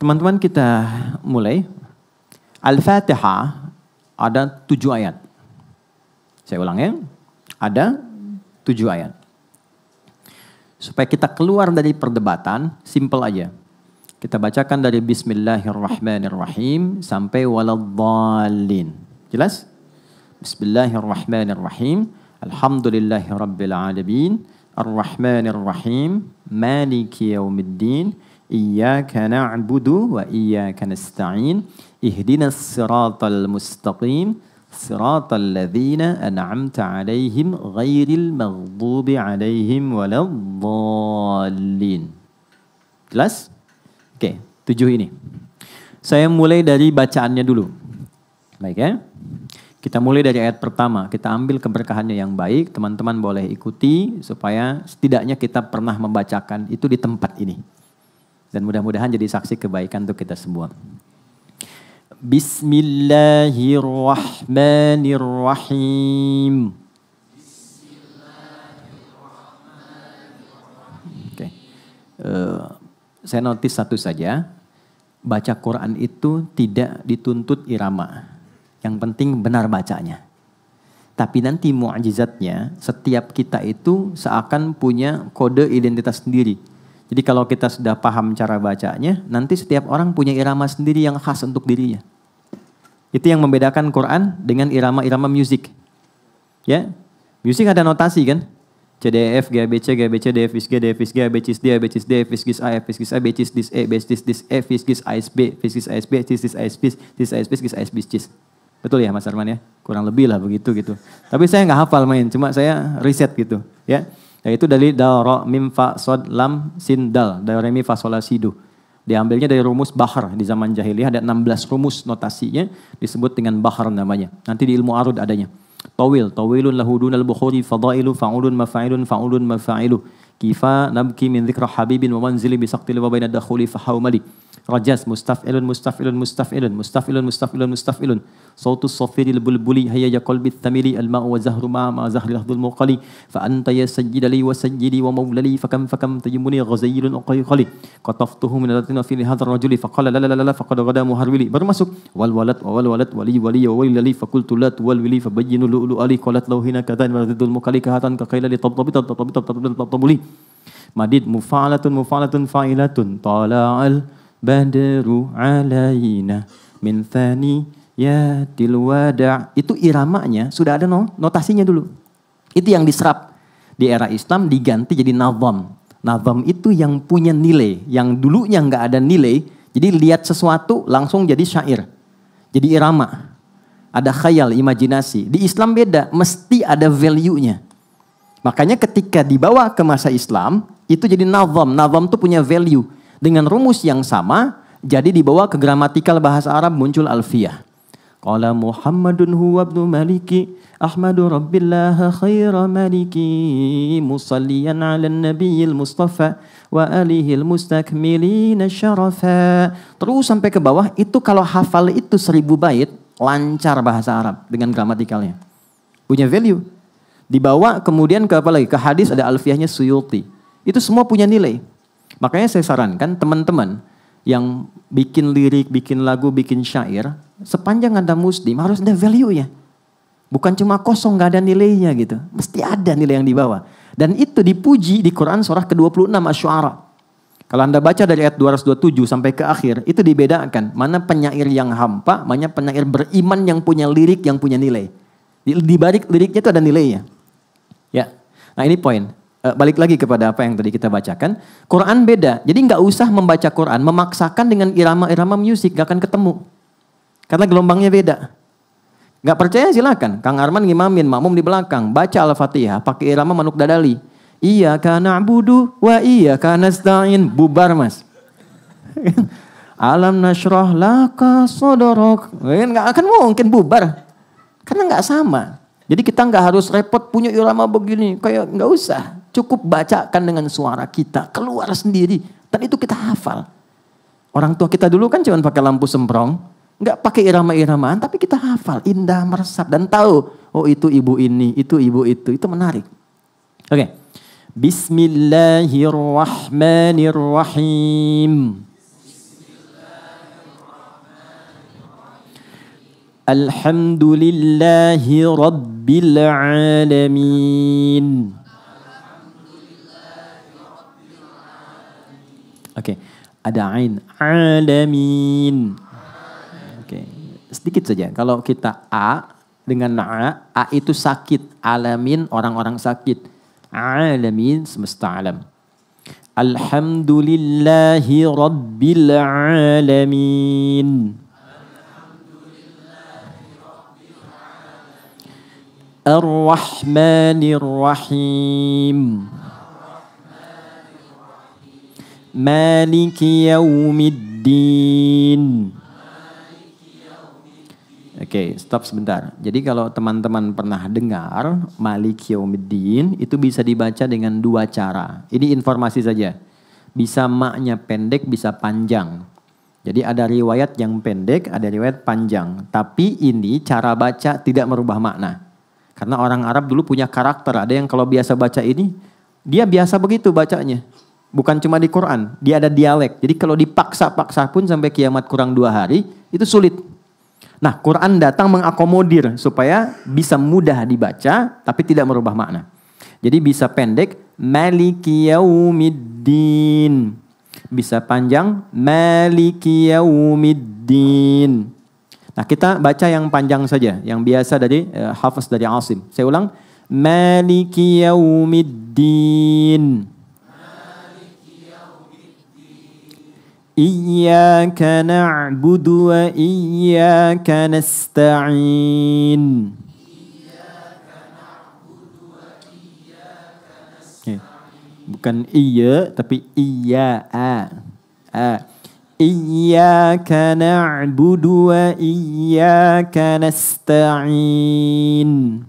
Teman-teman kita mulai. Al-Fatihah ada tujuh ayat. Saya ulang ya. Ada tujuh ayat. Supaya kita keluar dari perdebatan, simple aja. Kita bacakan dari Bismillahirrahmanirrahim sampai waladhalin. Jelas? Bismillahirrahmanirrahim. Alhamdulillahirrabbilalamin. Ar-Rahmanirrahim. Maliki yaumiddin. Iyaka na'budu wa iyaka nasta'in. Ihdina siratal mustaqim. الذين أنعمت عليهم غير المغضوب عليهم ولا الضالين. Jelas? Oke, tujuh ini. Saya mulai dari bacaannya dulu. Baik ya. Kita mulai dari ayat pertama, kita ambil keberkahannya yang baik, teman-teman boleh ikuti supaya setidaknya kita pernah membacakan itu di tempat ini. Dan mudah-mudahan jadi saksi kebaikan untuk kita semua. Bismillahirrahmanirrahim. Oke. Okay. Uh, eh, saya notice satu saja. Baca Quran itu tidak dituntut irama. Yang penting benar bacanya. Tapi nanti muajizatnya setiap kita itu seakan punya kode identitas sendiri. Jadi kalau kita sudah paham cara bacanya, nanti setiap orang punya irama sendiri yang khas untuk dirinya. Itu yang membedakan Quran dengan irama-irama musik. Ya, musik ada notasi kan? C CDF, GABC, D F G B C G A, F G A, B C A D E, D E, A S B ASB, CISDIS, S CIS, ASB, CIS, ASB, CIS. Betul ya Mas Arman ya? Kurang lebih lah begitu gitu. Tapi saya nggak hafal main, cuma saya riset gitu ya. Yaitu dari dal, ro, mim, fa, sod, lam, sin, dal. Dari mi, fa, sol, si, do. Diambilnya dari rumus bahar di zaman jahiliyah ada 16 rumus notasinya disebut dengan bahar namanya. Nanti di ilmu arud adanya. Tawil, tawilun lahudun al-bukhuri fadailu fa'ulun mafa'ilun fa'ulun mafa'ilu. Kifa nabki min dhikra habibin wa manzili bisaqtili wa bainad dakhuli fahaumali. رجاس مستفعل مستفعل مستفعل مستفعل مستفعل مستفعل صوت الصفير البلبلي هيا قلب الثملي الماء وزهر ما ما زهر لحظ المقلي فأنت يا سجد لي وسجدي ومولى فكم فكم تيمني غزيل أقيقلي قطفته من الذين في هذا الرجل فقال لا لا لا, لا فقد غدا مهرولي برمسك والولد والولد ولي ولي وولي لي فقلت لا تولولي فبين لؤلؤ لي قالت له هنا كذا ضد المقلي كهذا كقيل لي طبطبي طبطبي طبطبي طبطبي مديد مفعلة مفعلة فاعلة طالع badru alaina min thani ya tilwada itu iramanya sudah ada no, notasinya dulu itu yang diserap di era Islam diganti jadi nazam nazam itu yang punya nilai yang dulunya nggak ada nilai jadi lihat sesuatu langsung jadi syair jadi irama ada khayal imajinasi di Islam beda mesti ada value-nya makanya ketika dibawa ke masa Islam itu jadi nazam nazam itu punya value dengan rumus yang sama, jadi dibawa ke gramatikal bahasa Arab muncul alfiah. Qala Muhammadun huwa ibnu maliki ahmadu rabbillah khaira maliki musalliyan ala nabiyil mustafa wa Alihi almustakmilin syarafa. Terus sampai ke bawah itu kalau hafal itu seribu bait lancar bahasa Arab dengan gramatikalnya. Punya value. Dibawa kemudian ke apa lagi? Ke hadis ada alfiahnya suyuti. Itu semua punya nilai. Makanya saya sarankan teman-teman yang bikin lirik, bikin lagu, bikin syair, sepanjang Anda muslim harus ada value-nya. Bukan cuma kosong, gak ada nilainya gitu. Mesti ada nilai yang dibawa. Dan itu dipuji di Quran surah ke-26 Asy'ara. Kalau Anda baca dari ayat 227 sampai ke akhir, itu dibedakan mana penyair yang hampa, mana penyair beriman yang punya lirik yang punya nilai. Di, di balik liriknya itu ada nilainya. Ya. Nah, ini poin. Eh, balik lagi kepada apa yang tadi kita bacakan. Quran beda. Jadi nggak usah membaca Quran, memaksakan dengan irama-irama musik, gak akan ketemu. Karena gelombangnya beda. Nggak percaya silakan. Kang Arman ngimamin, makmum di belakang. Baca Al-Fatihah, pakai irama manuk dadali. Iya karena budu, wa iya karena stain. Bubar mas. Alam nasroh laka sodorok. Eh, nggak akan mungkin bubar. Karena nggak sama. Jadi kita nggak harus repot punya irama begini. Kayak nggak usah. Cukup bacakan dengan suara kita, keluar sendiri. Dan itu kita hafal. Orang tua kita dulu kan cuma pakai lampu semprong, nggak pakai irama-iramaan, tapi kita hafal, indah meresap dan tahu. Oh itu ibu ini, itu ibu itu, itu menarik. Oke, okay. Bismillahirrahmanirrahim. Alhamdulillahi Rabbil Oke, okay. ada ain. Alamin. Oke, okay. sedikit saja. Kalau kita a dengan a, a itu sakit. Alamin orang-orang sakit. Alamin semesta alam. Alhamdulillahi rabbil alamin. Ar-Rahmanir Rahim. Maliki yaumiddin. Oke, okay, stop sebentar. Jadi kalau teman-teman pernah dengar Malik Yaumiddin itu bisa dibaca dengan dua cara. Ini informasi saja. Bisa maknya pendek, bisa panjang. Jadi ada riwayat yang pendek, ada riwayat panjang. Tapi ini cara baca tidak merubah makna. Karena orang Arab dulu punya karakter. Ada yang kalau biasa baca ini, dia biasa begitu bacanya. Bukan cuma di Quran, dia ada dialek. Jadi kalau dipaksa-paksa pun sampai kiamat kurang dua hari, itu sulit. Nah, Quran datang mengakomodir supaya bisa mudah dibaca, tapi tidak merubah makna. Jadi bisa pendek, Maliki yaumiddin. Bisa panjang, Maliki yaumiddin. Nah, kita baca yang panjang saja, yang biasa dari uh, Hafiz dari Asim. Saya ulang, Maliki yaumiddin. إياك نعبد وإياك نستعين bukan iya tapi iya a a iyyaka na'budu wa iyyaka nasta'in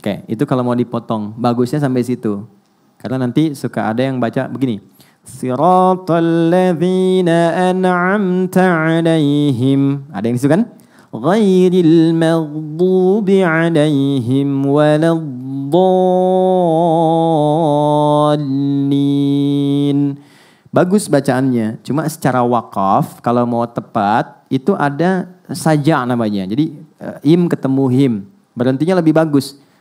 Oke, itu kalau mau dipotong. Bagusnya sampai situ. Karena nanti suka ada yang baca begini. an'amta 'alaihim. Ada yang disitu kan? Ghairil maghdubi 'alaihim waladdallin. Bagus bacaannya, cuma secara wakaf kalau mau tepat itu ada saja namanya. Jadi eh, im ketemu him. Berhentinya lebih bagus.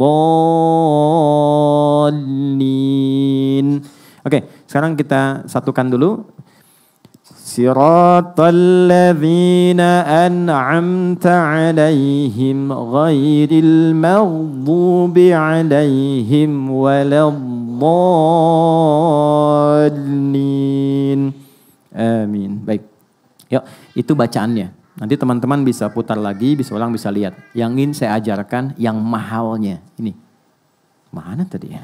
ضالين Oke, sekarang kita satukan dulu. Siratal ladzina an'amta 'alaihim ghairil maghdubi 'alaihim waladdallin. Amin. Baik. Yuk, itu bacaannya. Nanti teman-teman bisa putar lagi, bisa ulang, bisa lihat. Yang ingin saya ajarkan yang mahalnya. Ini. Mana tadi ya?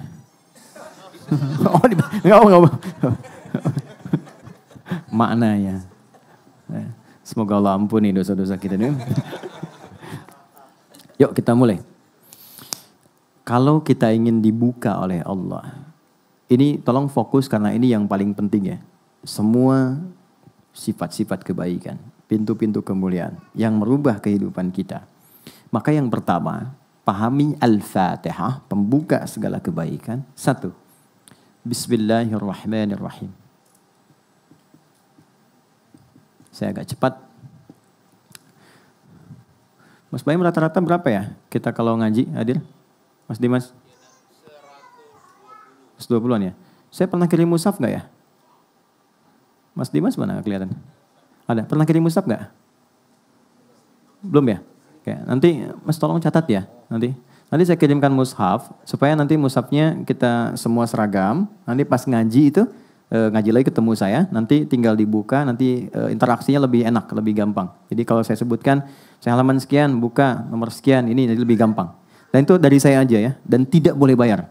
oh, di, enggak, enggak, enggak. Maknanya. Semoga Allah ampuni dosa-dosa kita. Nih. Yuk kita mulai. Kalau kita ingin dibuka oleh Allah, ini tolong fokus karena ini yang paling penting ya. Semua sifat-sifat kebaikan pintu-pintu kemuliaan yang merubah kehidupan kita. Maka yang pertama, pahami Al-Fatihah, pembuka segala kebaikan. Satu, Bismillahirrahmanirrahim. Saya agak cepat. Mas Bayi rata-rata berapa ya kita kalau ngaji hadir? Mas Dimas? 120-an ya? Saya pernah kirim musaf nggak ya? Mas Dimas mana kelihatan? Ada. Pernah kirim musab nggak? Belum ya? Oke, nanti Mas tolong catat ya nanti. Nanti saya kirimkan mushaf supaya nanti mushafnya kita semua seragam. Nanti pas ngaji itu e, ngaji lagi ketemu saya, nanti tinggal dibuka, nanti e, interaksinya lebih enak, lebih gampang. Jadi kalau saya sebutkan saya halaman sekian, buka nomor sekian, ini jadi lebih gampang. Dan itu dari saya aja ya, dan tidak boleh bayar.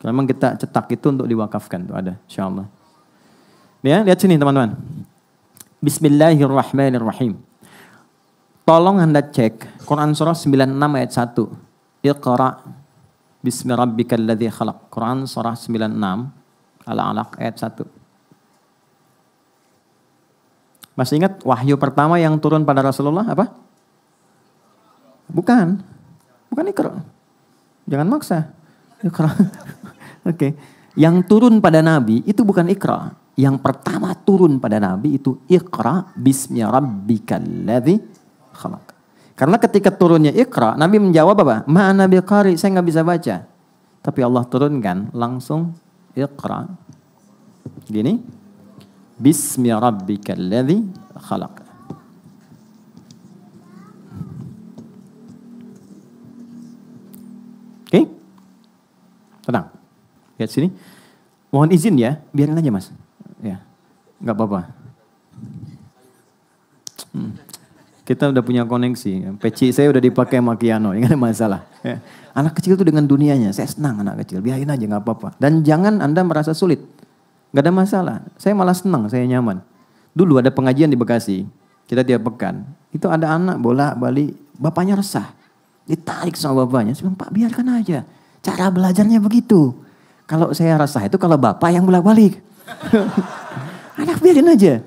Kalau memang kita cetak itu untuk diwakafkan, itu ada, insya Allah. Ya, lihat sini teman-teman. Bismillahirrahmanirrahim. Tolong Anda cek Quran surah 96 ayat 1. Iqra bismi rabbikal ladzi khalaq. Quran surah 96 Al-Alaq ayat 1. Masih ingat wahyu pertama yang turun pada Rasulullah apa? Bukan. Bukan Iqra. Jangan maksa. Iqra. Oke. Okay. Yang turun pada Nabi itu bukan Iqra yang pertama turun pada Nabi itu ikra bismi rabbikal ladzi khalaq. Karena ketika turunnya ikra Nabi menjawab apa? Ma Nabi Qari, saya nggak bisa baca. Tapi Allah turunkan langsung ikra Gini. Bismi rabbikal ladzi khalaq. Oke? Tenang. Lihat sini. Mohon izin ya, biarin aja mas. Nggak apa-apa. Hmm. Kita udah punya koneksi. Peci saya udah dipakai Makiano, nggak ada masalah. Ya. Anak kecil itu dengan dunianya, saya senang anak kecil, biarin aja nggak apa-apa. Dan jangan Anda merasa sulit, nggak ada masalah. Saya malah senang, saya nyaman. Dulu ada pengajian di Bekasi, kita tiap pekan. Itu ada anak bola balik, bapaknya resah. Ditarik sama bapaknya, saya bilang, Pak biarkan aja. Cara belajarnya begitu. Kalau saya resah itu kalau bapak yang bolak-balik. Anak biarin aja.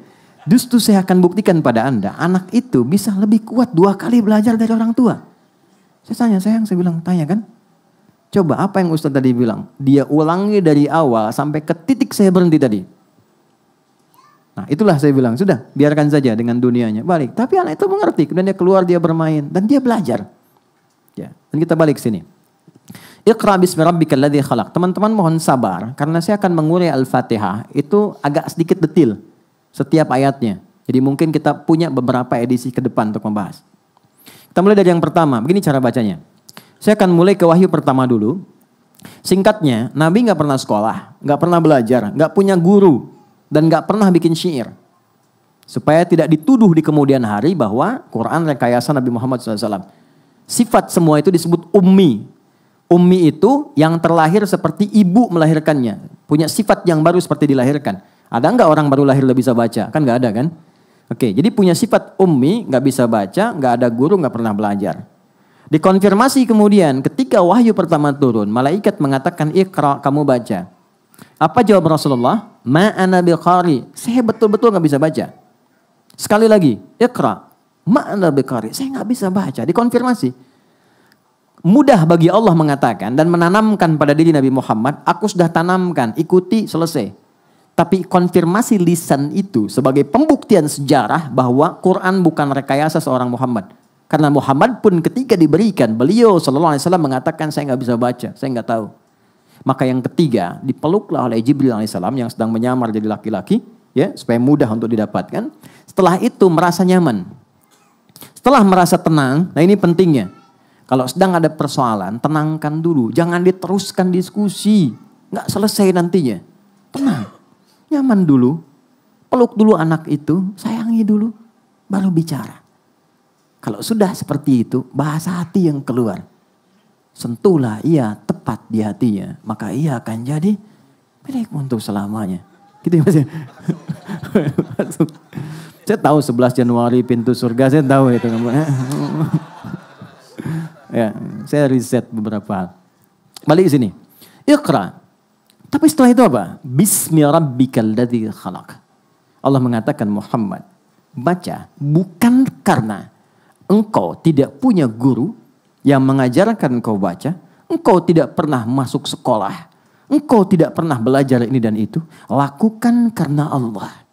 Justru saya akan buktikan pada Anda, anak itu bisa lebih kuat dua kali belajar dari orang tua. Saya tanya, saya yang saya bilang, tanya kan. Coba apa yang Ustadz tadi bilang? Dia ulangi dari awal sampai ke titik saya berhenti tadi. Nah itulah saya bilang, sudah biarkan saja dengan dunianya. Balik, tapi anak itu mengerti. Kemudian dia keluar, dia bermain. Dan dia belajar. Ya. Dan kita balik sini. Iqra bismi rabbika alladhi khalaq. Teman-teman mohon sabar karena saya akan mengurai Al-Fatihah itu agak sedikit detil setiap ayatnya. Jadi mungkin kita punya beberapa edisi ke depan untuk membahas. Kita mulai dari yang pertama. Begini cara bacanya. Saya akan mulai ke wahyu pertama dulu. Singkatnya, Nabi nggak pernah sekolah, nggak pernah belajar, nggak punya guru, dan nggak pernah bikin syair. Supaya tidak dituduh di kemudian hari bahwa Quran rekayasa Nabi Muhammad SAW. Sifat semua itu disebut ummi, Ummi itu yang terlahir seperti ibu melahirkannya. Punya sifat yang baru seperti dilahirkan. Ada nggak orang baru lahir udah bisa baca? Kan nggak ada kan? Oke, jadi punya sifat ummi, nggak bisa baca, nggak ada guru, nggak pernah belajar. Dikonfirmasi kemudian ketika wahyu pertama turun, malaikat mengatakan ikra, kamu baca. Apa jawab Rasulullah? Ma'ana biqari. Saya betul-betul nggak bisa baca. Sekali lagi, ikra. Ma'ana biqari. Saya nggak bisa baca. Dikonfirmasi mudah bagi Allah mengatakan dan menanamkan pada diri Nabi Muhammad, aku sudah tanamkan, ikuti, selesai. Tapi konfirmasi lisan itu sebagai pembuktian sejarah bahwa Quran bukan rekayasa seorang Muhammad. Karena Muhammad pun ketika diberikan, beliau Shallallahu Alaihi Wasallam mengatakan saya nggak bisa baca, saya nggak tahu. Maka yang ketiga dipeluklah oleh Jibril Alaihissalam yang sedang menyamar jadi laki-laki, ya supaya mudah untuk didapatkan. Setelah itu merasa nyaman, setelah merasa tenang, nah ini pentingnya. Kalau sedang ada persoalan, tenangkan dulu. Jangan diteruskan diskusi. Nggak selesai nantinya. Tenang. Nyaman dulu. Peluk dulu anak itu. Sayangi dulu. Baru bicara. Kalau sudah seperti itu, bahasa hati yang keluar. Sentuhlah ia tepat di hatinya. Maka ia akan jadi milik untuk selamanya. Gitu ya mas ya. saya tahu 11 Januari pintu surga, saya tahu itu. Ya, saya riset beberapa hal. Balik ke sini. Iqra. Tapi setelah itu apa? Bismi rabbikal ladzi khalaq. Allah mengatakan Muhammad, baca bukan karena engkau tidak punya guru yang mengajarkan engkau baca, engkau tidak pernah masuk sekolah, engkau tidak pernah belajar ini dan itu, lakukan karena Allah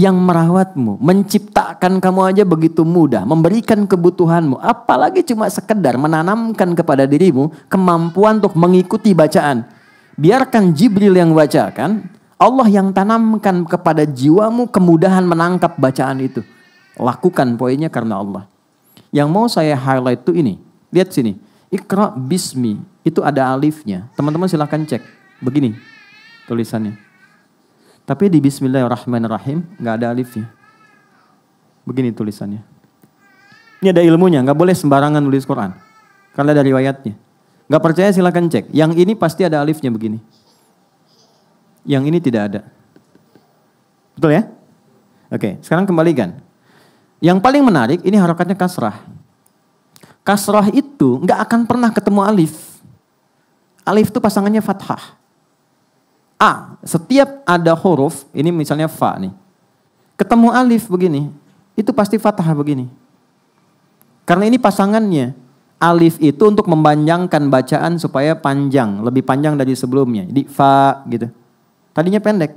yang merawatmu, menciptakan kamu aja begitu mudah, memberikan kebutuhanmu, apalagi cuma sekedar menanamkan kepada dirimu kemampuan untuk mengikuti bacaan. Biarkan Jibril yang bacakan, Allah yang tanamkan kepada jiwamu kemudahan menangkap bacaan itu. Lakukan poinnya karena Allah. Yang mau saya highlight itu ini. Lihat sini. Ikra bismi. Itu ada alifnya. Teman-teman silahkan cek. Begini tulisannya. Tapi di Bismillahirrahmanirrahim nggak ada alifnya. Begini tulisannya. Ini ada ilmunya, nggak boleh sembarangan nulis Quran. Karena dari riwayatnya. Nggak percaya silahkan cek. Yang ini pasti ada alifnya begini. Yang ini tidak ada. Betul ya? Oke, sekarang kembalikan. Yang paling menarik ini harokatnya kasrah. Kasrah itu nggak akan pernah ketemu alif. Alif itu pasangannya fathah. A, setiap ada huruf, ini misalnya fa nih. Ketemu alif begini, itu pasti fathah begini. Karena ini pasangannya. Alif itu untuk memanjangkan bacaan supaya panjang, lebih panjang dari sebelumnya. Jadi fa gitu. Tadinya pendek.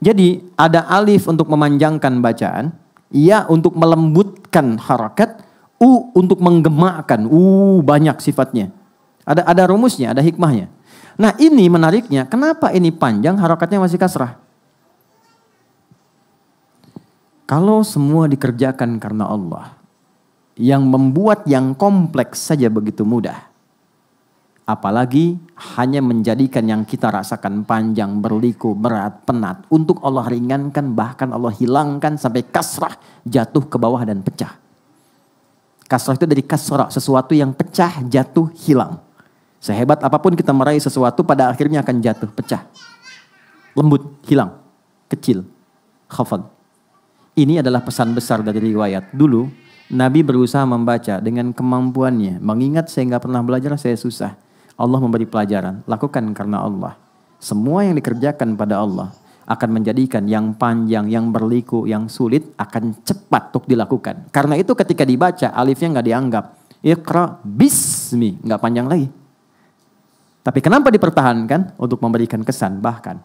Jadi ada alif untuk memanjangkan bacaan, ya untuk melembutkan harakat, u untuk menggemakan. U banyak sifatnya. Ada ada rumusnya, ada hikmahnya. Nah ini menariknya, kenapa ini panjang harokatnya masih kasrah? Kalau semua dikerjakan karena Allah, yang membuat yang kompleks saja begitu mudah. Apalagi hanya menjadikan yang kita rasakan panjang, berliku, berat, penat. Untuk Allah ringankan, bahkan Allah hilangkan sampai kasrah jatuh ke bawah dan pecah. Kasrah itu dari kasrah, sesuatu yang pecah, jatuh, hilang. Sehebat apapun kita meraih sesuatu pada akhirnya akan jatuh, pecah. Lembut, hilang, kecil, khafad. Ini adalah pesan besar dari riwayat. Dulu Nabi berusaha membaca dengan kemampuannya. Mengingat saya nggak pernah belajar, saya susah. Allah memberi pelajaran. Lakukan karena Allah. Semua yang dikerjakan pada Allah akan menjadikan yang panjang, yang berliku, yang sulit akan cepat untuk dilakukan. Karena itu ketika dibaca, alifnya nggak dianggap. Iqra bismi, nggak panjang lagi. Tapi kenapa dipertahankan? Untuk memberikan kesan bahkan.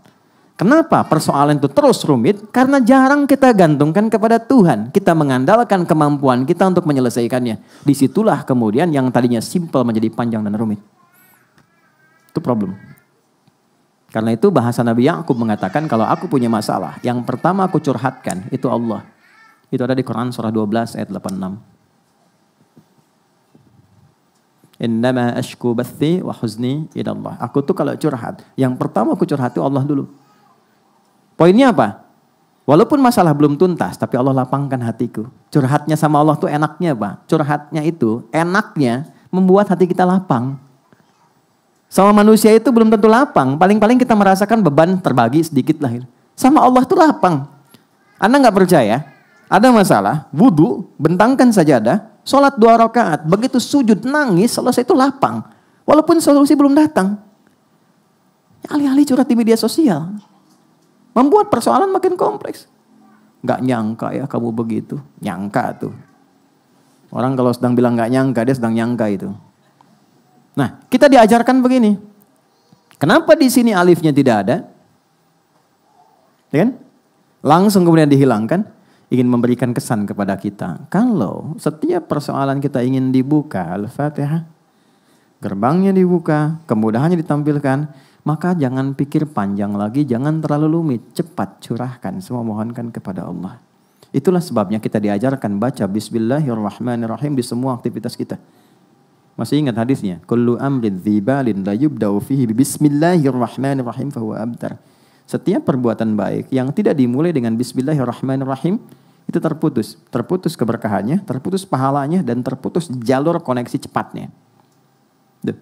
Kenapa persoalan itu terus rumit? Karena jarang kita gantungkan kepada Tuhan. Kita mengandalkan kemampuan kita untuk menyelesaikannya. Disitulah kemudian yang tadinya simple menjadi panjang dan rumit. Itu problem. Karena itu bahasa Nabi Yakub mengatakan kalau aku punya masalah, yang pertama aku curhatkan itu Allah. Itu ada di Quran surah 12 ayat 86. Innama ashku bathi wa huzni ilallah. Aku tuh kalau curhat, yang pertama aku curhat itu Allah dulu. Poinnya apa? Walaupun masalah belum tuntas, tapi Allah lapangkan hatiku. Curhatnya sama Allah tuh enaknya, Pak. Curhatnya itu enaknya membuat hati kita lapang. Sama manusia itu belum tentu lapang. Paling-paling kita merasakan beban terbagi sedikit lahir. Sama Allah tuh lapang. Anda nggak percaya? Ada masalah, wudhu, bentangkan saja ada. Sholat dua rakaat, begitu sujud nangis, selesai itu lapang. Walaupun solusi belum datang. Alih-alih curhat di media sosial. Membuat persoalan makin kompleks. Gak nyangka ya kamu begitu. Nyangka tuh. Orang kalau sedang bilang gak nyangka, dia sedang nyangka itu. Nah, kita diajarkan begini. Kenapa di sini alifnya tidak ada? Ya kan? Langsung kemudian dihilangkan ingin memberikan kesan kepada kita. Kalau setiap persoalan kita ingin dibuka, Al-Fatihah, gerbangnya dibuka, kemudahannya ditampilkan, maka jangan pikir panjang lagi, jangan terlalu lumit, cepat curahkan, semua mohonkan kepada Allah. Itulah sebabnya kita diajarkan baca Bismillahirrahmanirrahim di semua aktivitas kita. Masih ingat hadisnya? Kullu amrin dzibalin la bismillahirrahmanirrahim fahuwa abtar setiap perbuatan baik yang tidak dimulai dengan bismillahirrahmanirrahim itu terputus, terputus keberkahannya, terputus pahalanya dan terputus jalur koneksi cepatnya. Duh.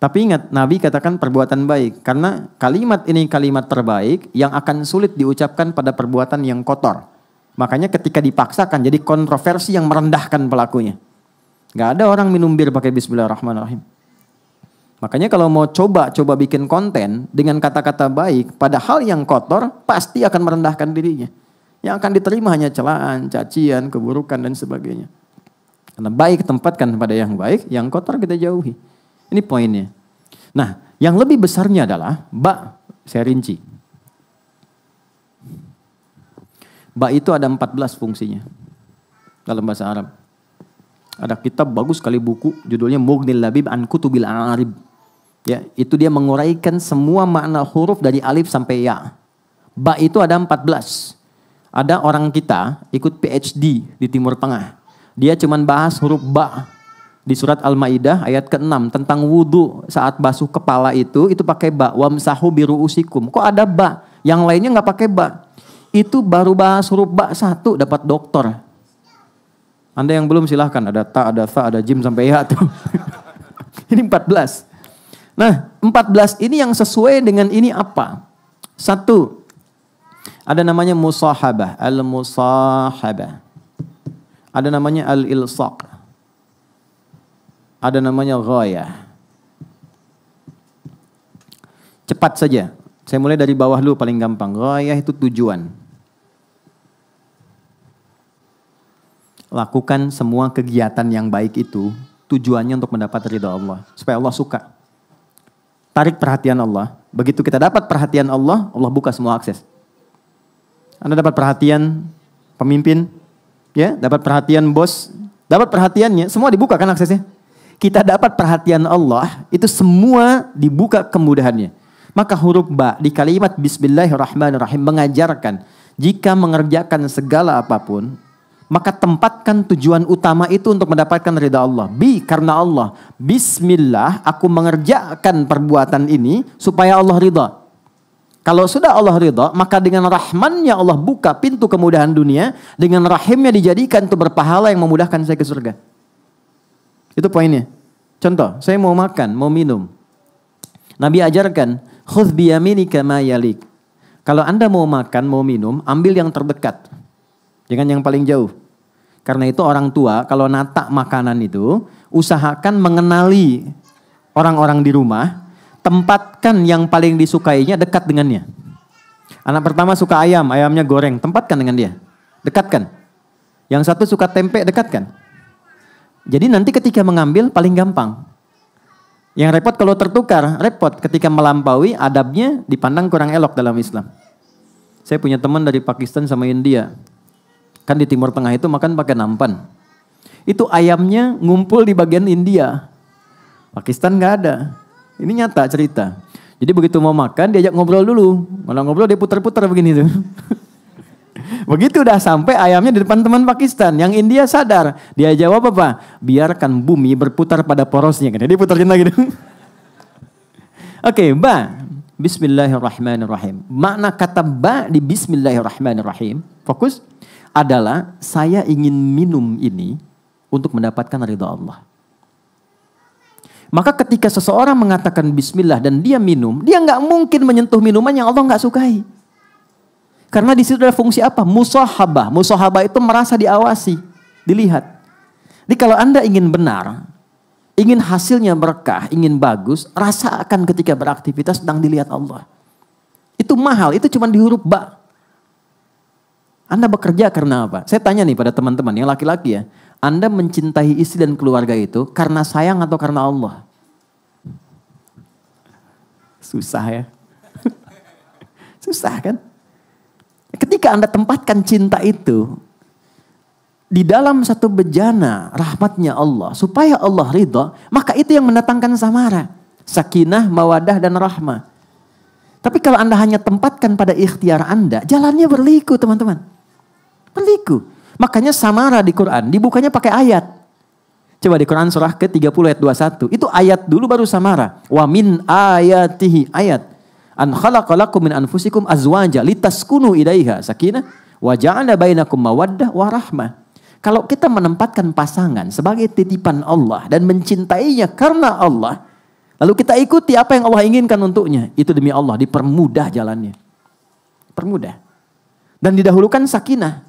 Tapi ingat Nabi katakan perbuatan baik karena kalimat ini kalimat terbaik yang akan sulit diucapkan pada perbuatan yang kotor. Makanya ketika dipaksakan jadi kontroversi yang merendahkan pelakunya. Gak ada orang minum bir pakai bismillahirrahmanirrahim. Makanya kalau mau coba-coba bikin konten dengan kata-kata baik padahal yang kotor pasti akan merendahkan dirinya. Yang akan diterima hanya celaan, cacian, keburukan dan sebagainya. Karena baik tempatkan pada yang baik, yang kotor kita jauhi. Ini poinnya. Nah, yang lebih besarnya adalah ba. saya rinci. Ba itu ada 14 fungsinya dalam bahasa Arab. Ada kitab bagus sekali buku judulnya Mughnil Labib an Kutubil Arab Ya, itu dia menguraikan semua makna huruf dari alif sampai ya. Ba itu ada 14. Ada orang kita ikut PhD di Timur Tengah. Dia cuman bahas huruf ba di surat Al-Maidah ayat ke-6 tentang wudhu saat basuh kepala itu itu pakai ba wamsahu biru usikum. Kok ada ba? Yang lainnya nggak pakai ba. Itu baru bahas huruf ba satu dapat doktor. Anda yang belum silahkan ada ta, ada fa, ada jim sampai ya tuh. Ini 14. Nah, 14 ini yang sesuai dengan ini apa? Satu, ada namanya musahabah, al-musahabah. Ada namanya al-ilsaq. Ada namanya ghayah. Cepat saja. Saya mulai dari bawah dulu paling gampang. Ghayah itu tujuan. Lakukan semua kegiatan yang baik itu tujuannya untuk mendapat ridha Allah. Supaya Allah suka tarik perhatian Allah. Begitu kita dapat perhatian Allah, Allah buka semua akses. Anda dapat perhatian pemimpin, ya, dapat perhatian bos, dapat perhatiannya, semua dibuka kan aksesnya. Kita dapat perhatian Allah, itu semua dibuka kemudahannya. Maka huruf ba di kalimat bismillahirrahmanirrahim mengajarkan jika mengerjakan segala apapun maka tempatkan tujuan utama itu untuk mendapatkan ridha Allah. Bi karena Allah. Bismillah aku mengerjakan perbuatan ini supaya Allah ridha. Kalau sudah Allah ridha, maka dengan rahmannya Allah buka pintu kemudahan dunia. Dengan rahimnya dijadikan itu berpahala yang memudahkan saya ke surga. Itu poinnya. Contoh, saya mau makan, mau minum. Nabi ajarkan, khudh biyaminika ma Kalau Anda mau makan, mau minum, ambil yang terdekat. Jangan yang paling jauh. Karena itu orang tua kalau natak makanan itu usahakan mengenali orang-orang di rumah, tempatkan yang paling disukainya dekat dengannya. Anak pertama suka ayam, ayamnya goreng, tempatkan dengan dia. Dekatkan. Yang satu suka tempe, dekatkan. Jadi nanti ketika mengambil paling gampang. Yang repot kalau tertukar, repot ketika melampaui adabnya dipandang kurang elok dalam Islam. Saya punya teman dari Pakistan sama India. Kan di Timur Tengah itu makan pakai nampan. Itu ayamnya ngumpul di bagian India. Pakistan nggak ada. Ini nyata cerita. Jadi begitu mau makan diajak ngobrol dulu. malah ngobrol dia putar-putar begini tuh. begitu udah sampai ayamnya di depan teman Pakistan. Yang India sadar. Dia jawab apa? Biarkan bumi berputar pada porosnya. Kan? Dia putarin lagi tuh. Oke, okay, ba. Bismillahirrahmanirrahim. Makna kata ba di Bismillahirrahmanirrahim. Fokus adalah saya ingin minum ini untuk mendapatkan ridha Allah. Maka ketika seseorang mengatakan bismillah dan dia minum, dia nggak mungkin menyentuh minuman yang Allah nggak sukai. Karena di situ ada fungsi apa? Musahabah. Musahabah itu merasa diawasi, dilihat. Jadi kalau Anda ingin benar, ingin hasilnya berkah, ingin bagus, rasakan ketika beraktivitas sedang dilihat Allah. Itu mahal, itu cuma di ba. Anda bekerja karena apa? Saya tanya nih pada teman-teman yang laki-laki ya. Anda mencintai istri dan keluarga itu karena sayang atau karena Allah? Susah ya. Susah kan? Ketika Anda tempatkan cinta itu di dalam satu bejana rahmatnya Allah supaya Allah ridho, maka itu yang mendatangkan samara, sakinah, mawadah dan rahmah. Tapi kalau Anda hanya tempatkan pada ikhtiar Anda, jalannya berliku, teman-teman. Peliku. Makanya samara di Quran dibukanya pakai ayat. Coba di Quran surah ke-30 ayat 21. Itu ayat dulu baru samara. Wa min ayatihi ayat. An khalaqalakum min anfusikum azwaja litaskunu ilaiha sakinah wa ja'ala bainakum mawaddah wa rahmah. Kalau kita menempatkan pasangan sebagai titipan Allah dan mencintainya karena Allah, lalu kita ikuti apa yang Allah inginkan untuknya, itu demi Allah dipermudah jalannya. Permudah. Dan didahulukan sakinah.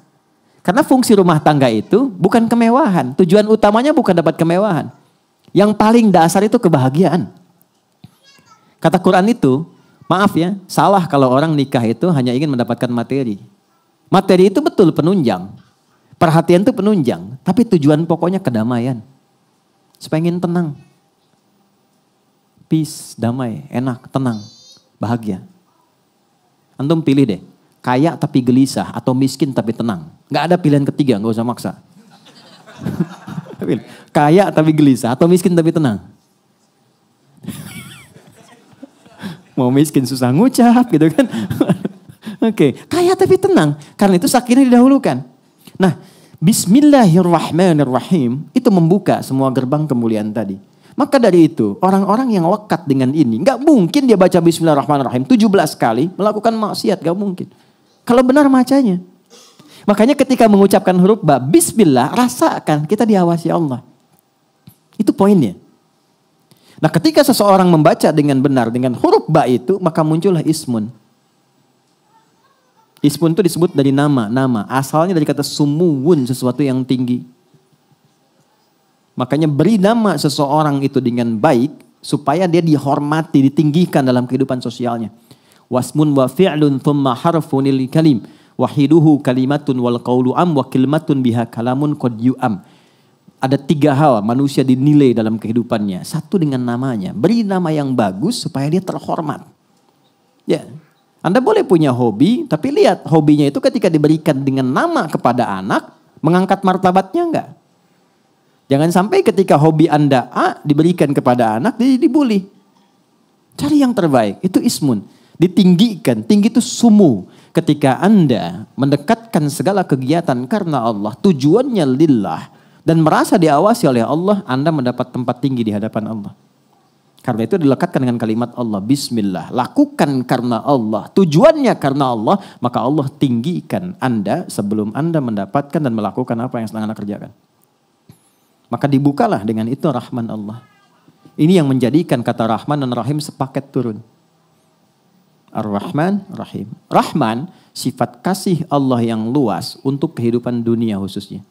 Karena fungsi rumah tangga itu bukan kemewahan. Tujuan utamanya bukan dapat kemewahan. Yang paling dasar itu kebahagiaan. Kata Quran itu, maaf ya, salah kalau orang nikah itu hanya ingin mendapatkan materi. Materi itu betul penunjang. Perhatian itu penunjang. Tapi tujuan pokoknya kedamaian. Supaya ingin tenang. Peace, damai, enak, tenang, bahagia. Antum pilih deh, kaya tapi gelisah atau miskin tapi tenang. Gak ada pilihan ketiga, gak usah maksa. Kaya tapi gelisah atau miskin tapi tenang. Mau miskin susah ngucap gitu kan. Oke, okay. kaya tapi tenang. Karena itu sakitnya didahulukan. Nah, Bismillahirrahmanirrahim itu membuka semua gerbang kemuliaan tadi. Maka dari itu, orang-orang yang lekat dengan ini, gak mungkin dia baca Bismillahirrahmanirrahim 17 kali melakukan maksiat, gak mungkin. Kalau benar macanya, Makanya ketika mengucapkan huruf ba, bismillah, rasakan kita diawasi Allah. Itu poinnya. Nah ketika seseorang membaca dengan benar, dengan huruf ba itu, maka muncullah ismun. Ismun itu disebut dari nama, nama. Asalnya dari kata sumuwun, sesuatu yang tinggi. Makanya beri nama seseorang itu dengan baik, supaya dia dihormati, ditinggikan dalam kehidupan sosialnya. Wasmun wa fi'lun thumma harfunil kalim. Wahiduhu kalimatun wal qawlu am wa kilmatun biha kalamun qad yu'am. Ada tiga hal manusia dinilai dalam kehidupannya. Satu dengan namanya. Beri nama yang bagus supaya dia terhormat. Ya. Anda boleh punya hobi, tapi lihat hobinya itu ketika diberikan dengan nama kepada anak, mengangkat martabatnya enggak? Jangan sampai ketika hobi Anda A diberikan kepada anak, dia dibully. Cari yang terbaik, itu ismun. Ditinggikan, tinggi itu sumu ketika Anda mendekatkan segala kegiatan karena Allah, tujuannya lillah, dan merasa diawasi oleh Allah, Anda mendapat tempat tinggi di hadapan Allah. Karena itu dilekatkan dengan kalimat Allah, Bismillah. Lakukan karena Allah, tujuannya karena Allah, maka Allah tinggikan Anda sebelum Anda mendapatkan dan melakukan apa yang sedang Anda kerjakan. Maka dibukalah dengan itu rahman Allah. Ini yang menjadikan kata rahman dan rahim sepaket turun. Ar-Rahman, Rahim. Rahman, sifat kasih Allah yang luas untuk kehidupan dunia khususnya.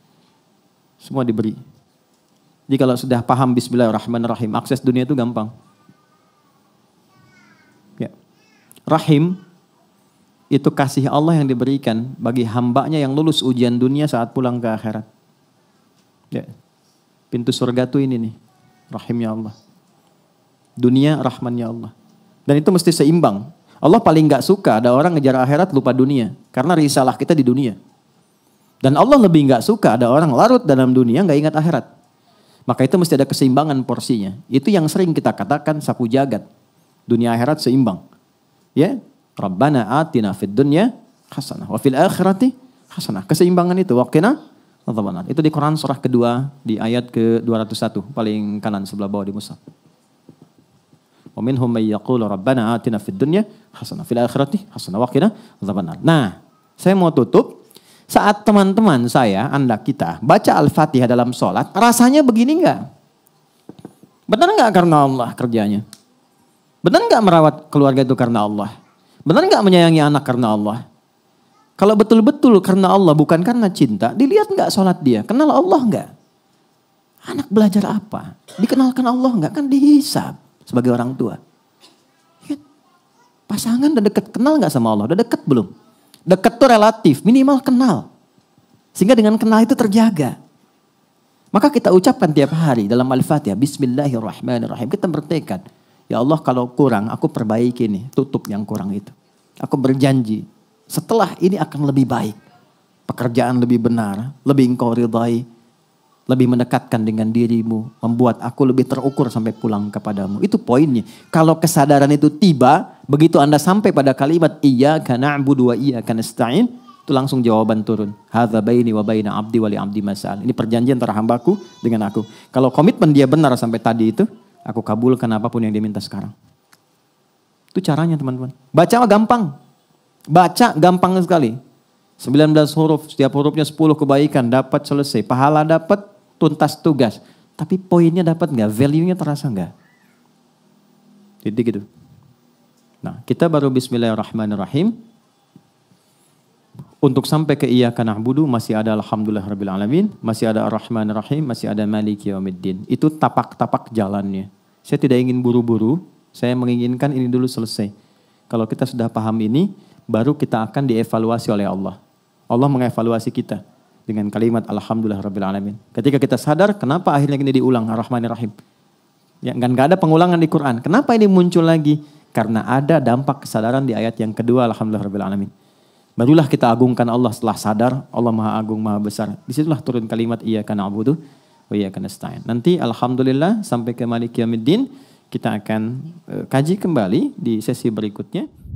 Semua diberi. Jadi kalau sudah paham Bismillahirrahmanirrahim, akses dunia itu gampang. Ya. Rahim, itu kasih Allah yang diberikan bagi hambanya yang lulus ujian dunia saat pulang ke akhirat. Ya. Pintu surga itu ini nih, rahimnya Allah. Dunia rahmannya Allah. Dan itu mesti seimbang. Allah paling nggak suka ada orang ngejar akhirat lupa dunia karena risalah kita di dunia. Dan Allah lebih nggak suka ada orang larut dalam dunia nggak ingat akhirat. Maka itu mesti ada keseimbangan porsinya. Itu yang sering kita katakan sapu jagat. Dunia akhirat seimbang. Ya, Rabbana atina fid dunya hasanah wa fil akhirati hasanah. Keseimbangan itu waqina Itu di Quran surah kedua di ayat ke-201 paling kanan sebelah bawah di Musa Wa minhum may yaqulu rabbana atina fid dunya hasanah fil akhirati hasanah wa qina Nah, saya mau tutup saat teman-teman saya, Anda kita baca Al-Fatihah dalam sholat, rasanya begini nggak? Benar nggak karena Allah kerjanya? Benar nggak merawat keluarga itu karena Allah? Benar nggak menyayangi anak karena Allah? Kalau betul-betul karena Allah bukan karena cinta, dilihat nggak sholat dia? Kenal Allah nggak? Anak belajar apa? Dikenalkan Allah nggak? Kan dihisap sebagai orang tua. Iya, pasangan udah deket kenal nggak sama Allah? Udah deket belum? Deket tuh relatif, minimal kenal. Sehingga dengan kenal itu terjaga. Maka kita ucapkan tiap hari dalam Al-Fatihah, Bismillahirrahmanirrahim. Kita bertekad, ya Allah kalau kurang aku perbaiki nih, tutup yang kurang itu. Aku berjanji, setelah ini akan lebih baik. Pekerjaan lebih benar, lebih engkau ridhai, lebih mendekatkan dengan dirimu, membuat aku lebih terukur sampai pulang kepadamu. Itu poinnya. Kalau kesadaran itu tiba, begitu Anda sampai pada kalimat iya karena ambu dua iya karena stain, itu langsung jawaban turun. Hadza baini wa baina abdi wali abdi masal. Ini perjanjian antara hambaku dengan aku. Kalau komitmen dia benar sampai tadi itu, aku kabulkan apapun yang dia minta sekarang. Itu caranya teman-teman. Baca gampang. Baca gampang sekali. 19 huruf, setiap hurufnya 10 kebaikan dapat selesai. Pahala dapat, tuntas tugas. Tapi poinnya dapat nggak? Value-nya terasa nggak? Jadi gitu. Nah, kita baru Bismillahirrahmanirrahim. Untuk sampai ke iya karena budu masih ada Alhamdulillah Rabbil Alamin, masih ada rahman Rahim, masih ada Maliki Yawmiddin. Itu tapak-tapak jalannya. Saya tidak ingin buru-buru, saya menginginkan ini dulu selesai. Kalau kita sudah paham ini, baru kita akan dievaluasi oleh Allah. Allah mengevaluasi kita dengan kalimat alhamdulillah rabbil alamin. Ketika kita sadar kenapa akhirnya ini diulang Ar-Rahmanir Rahim. Ya kan gak ada pengulangan di Quran. Kenapa ini muncul lagi? Karena ada dampak kesadaran di ayat yang kedua alhamdulillah rabbil alamin. Barulah kita agungkan Allah setelah sadar Allah Maha Agung Maha Besar. Disitulah turun kalimat iya karena abudu wa iya karena stain. Nanti alhamdulillah sampai ke Malik Yamiddin kita akan uh, kaji kembali di sesi berikutnya.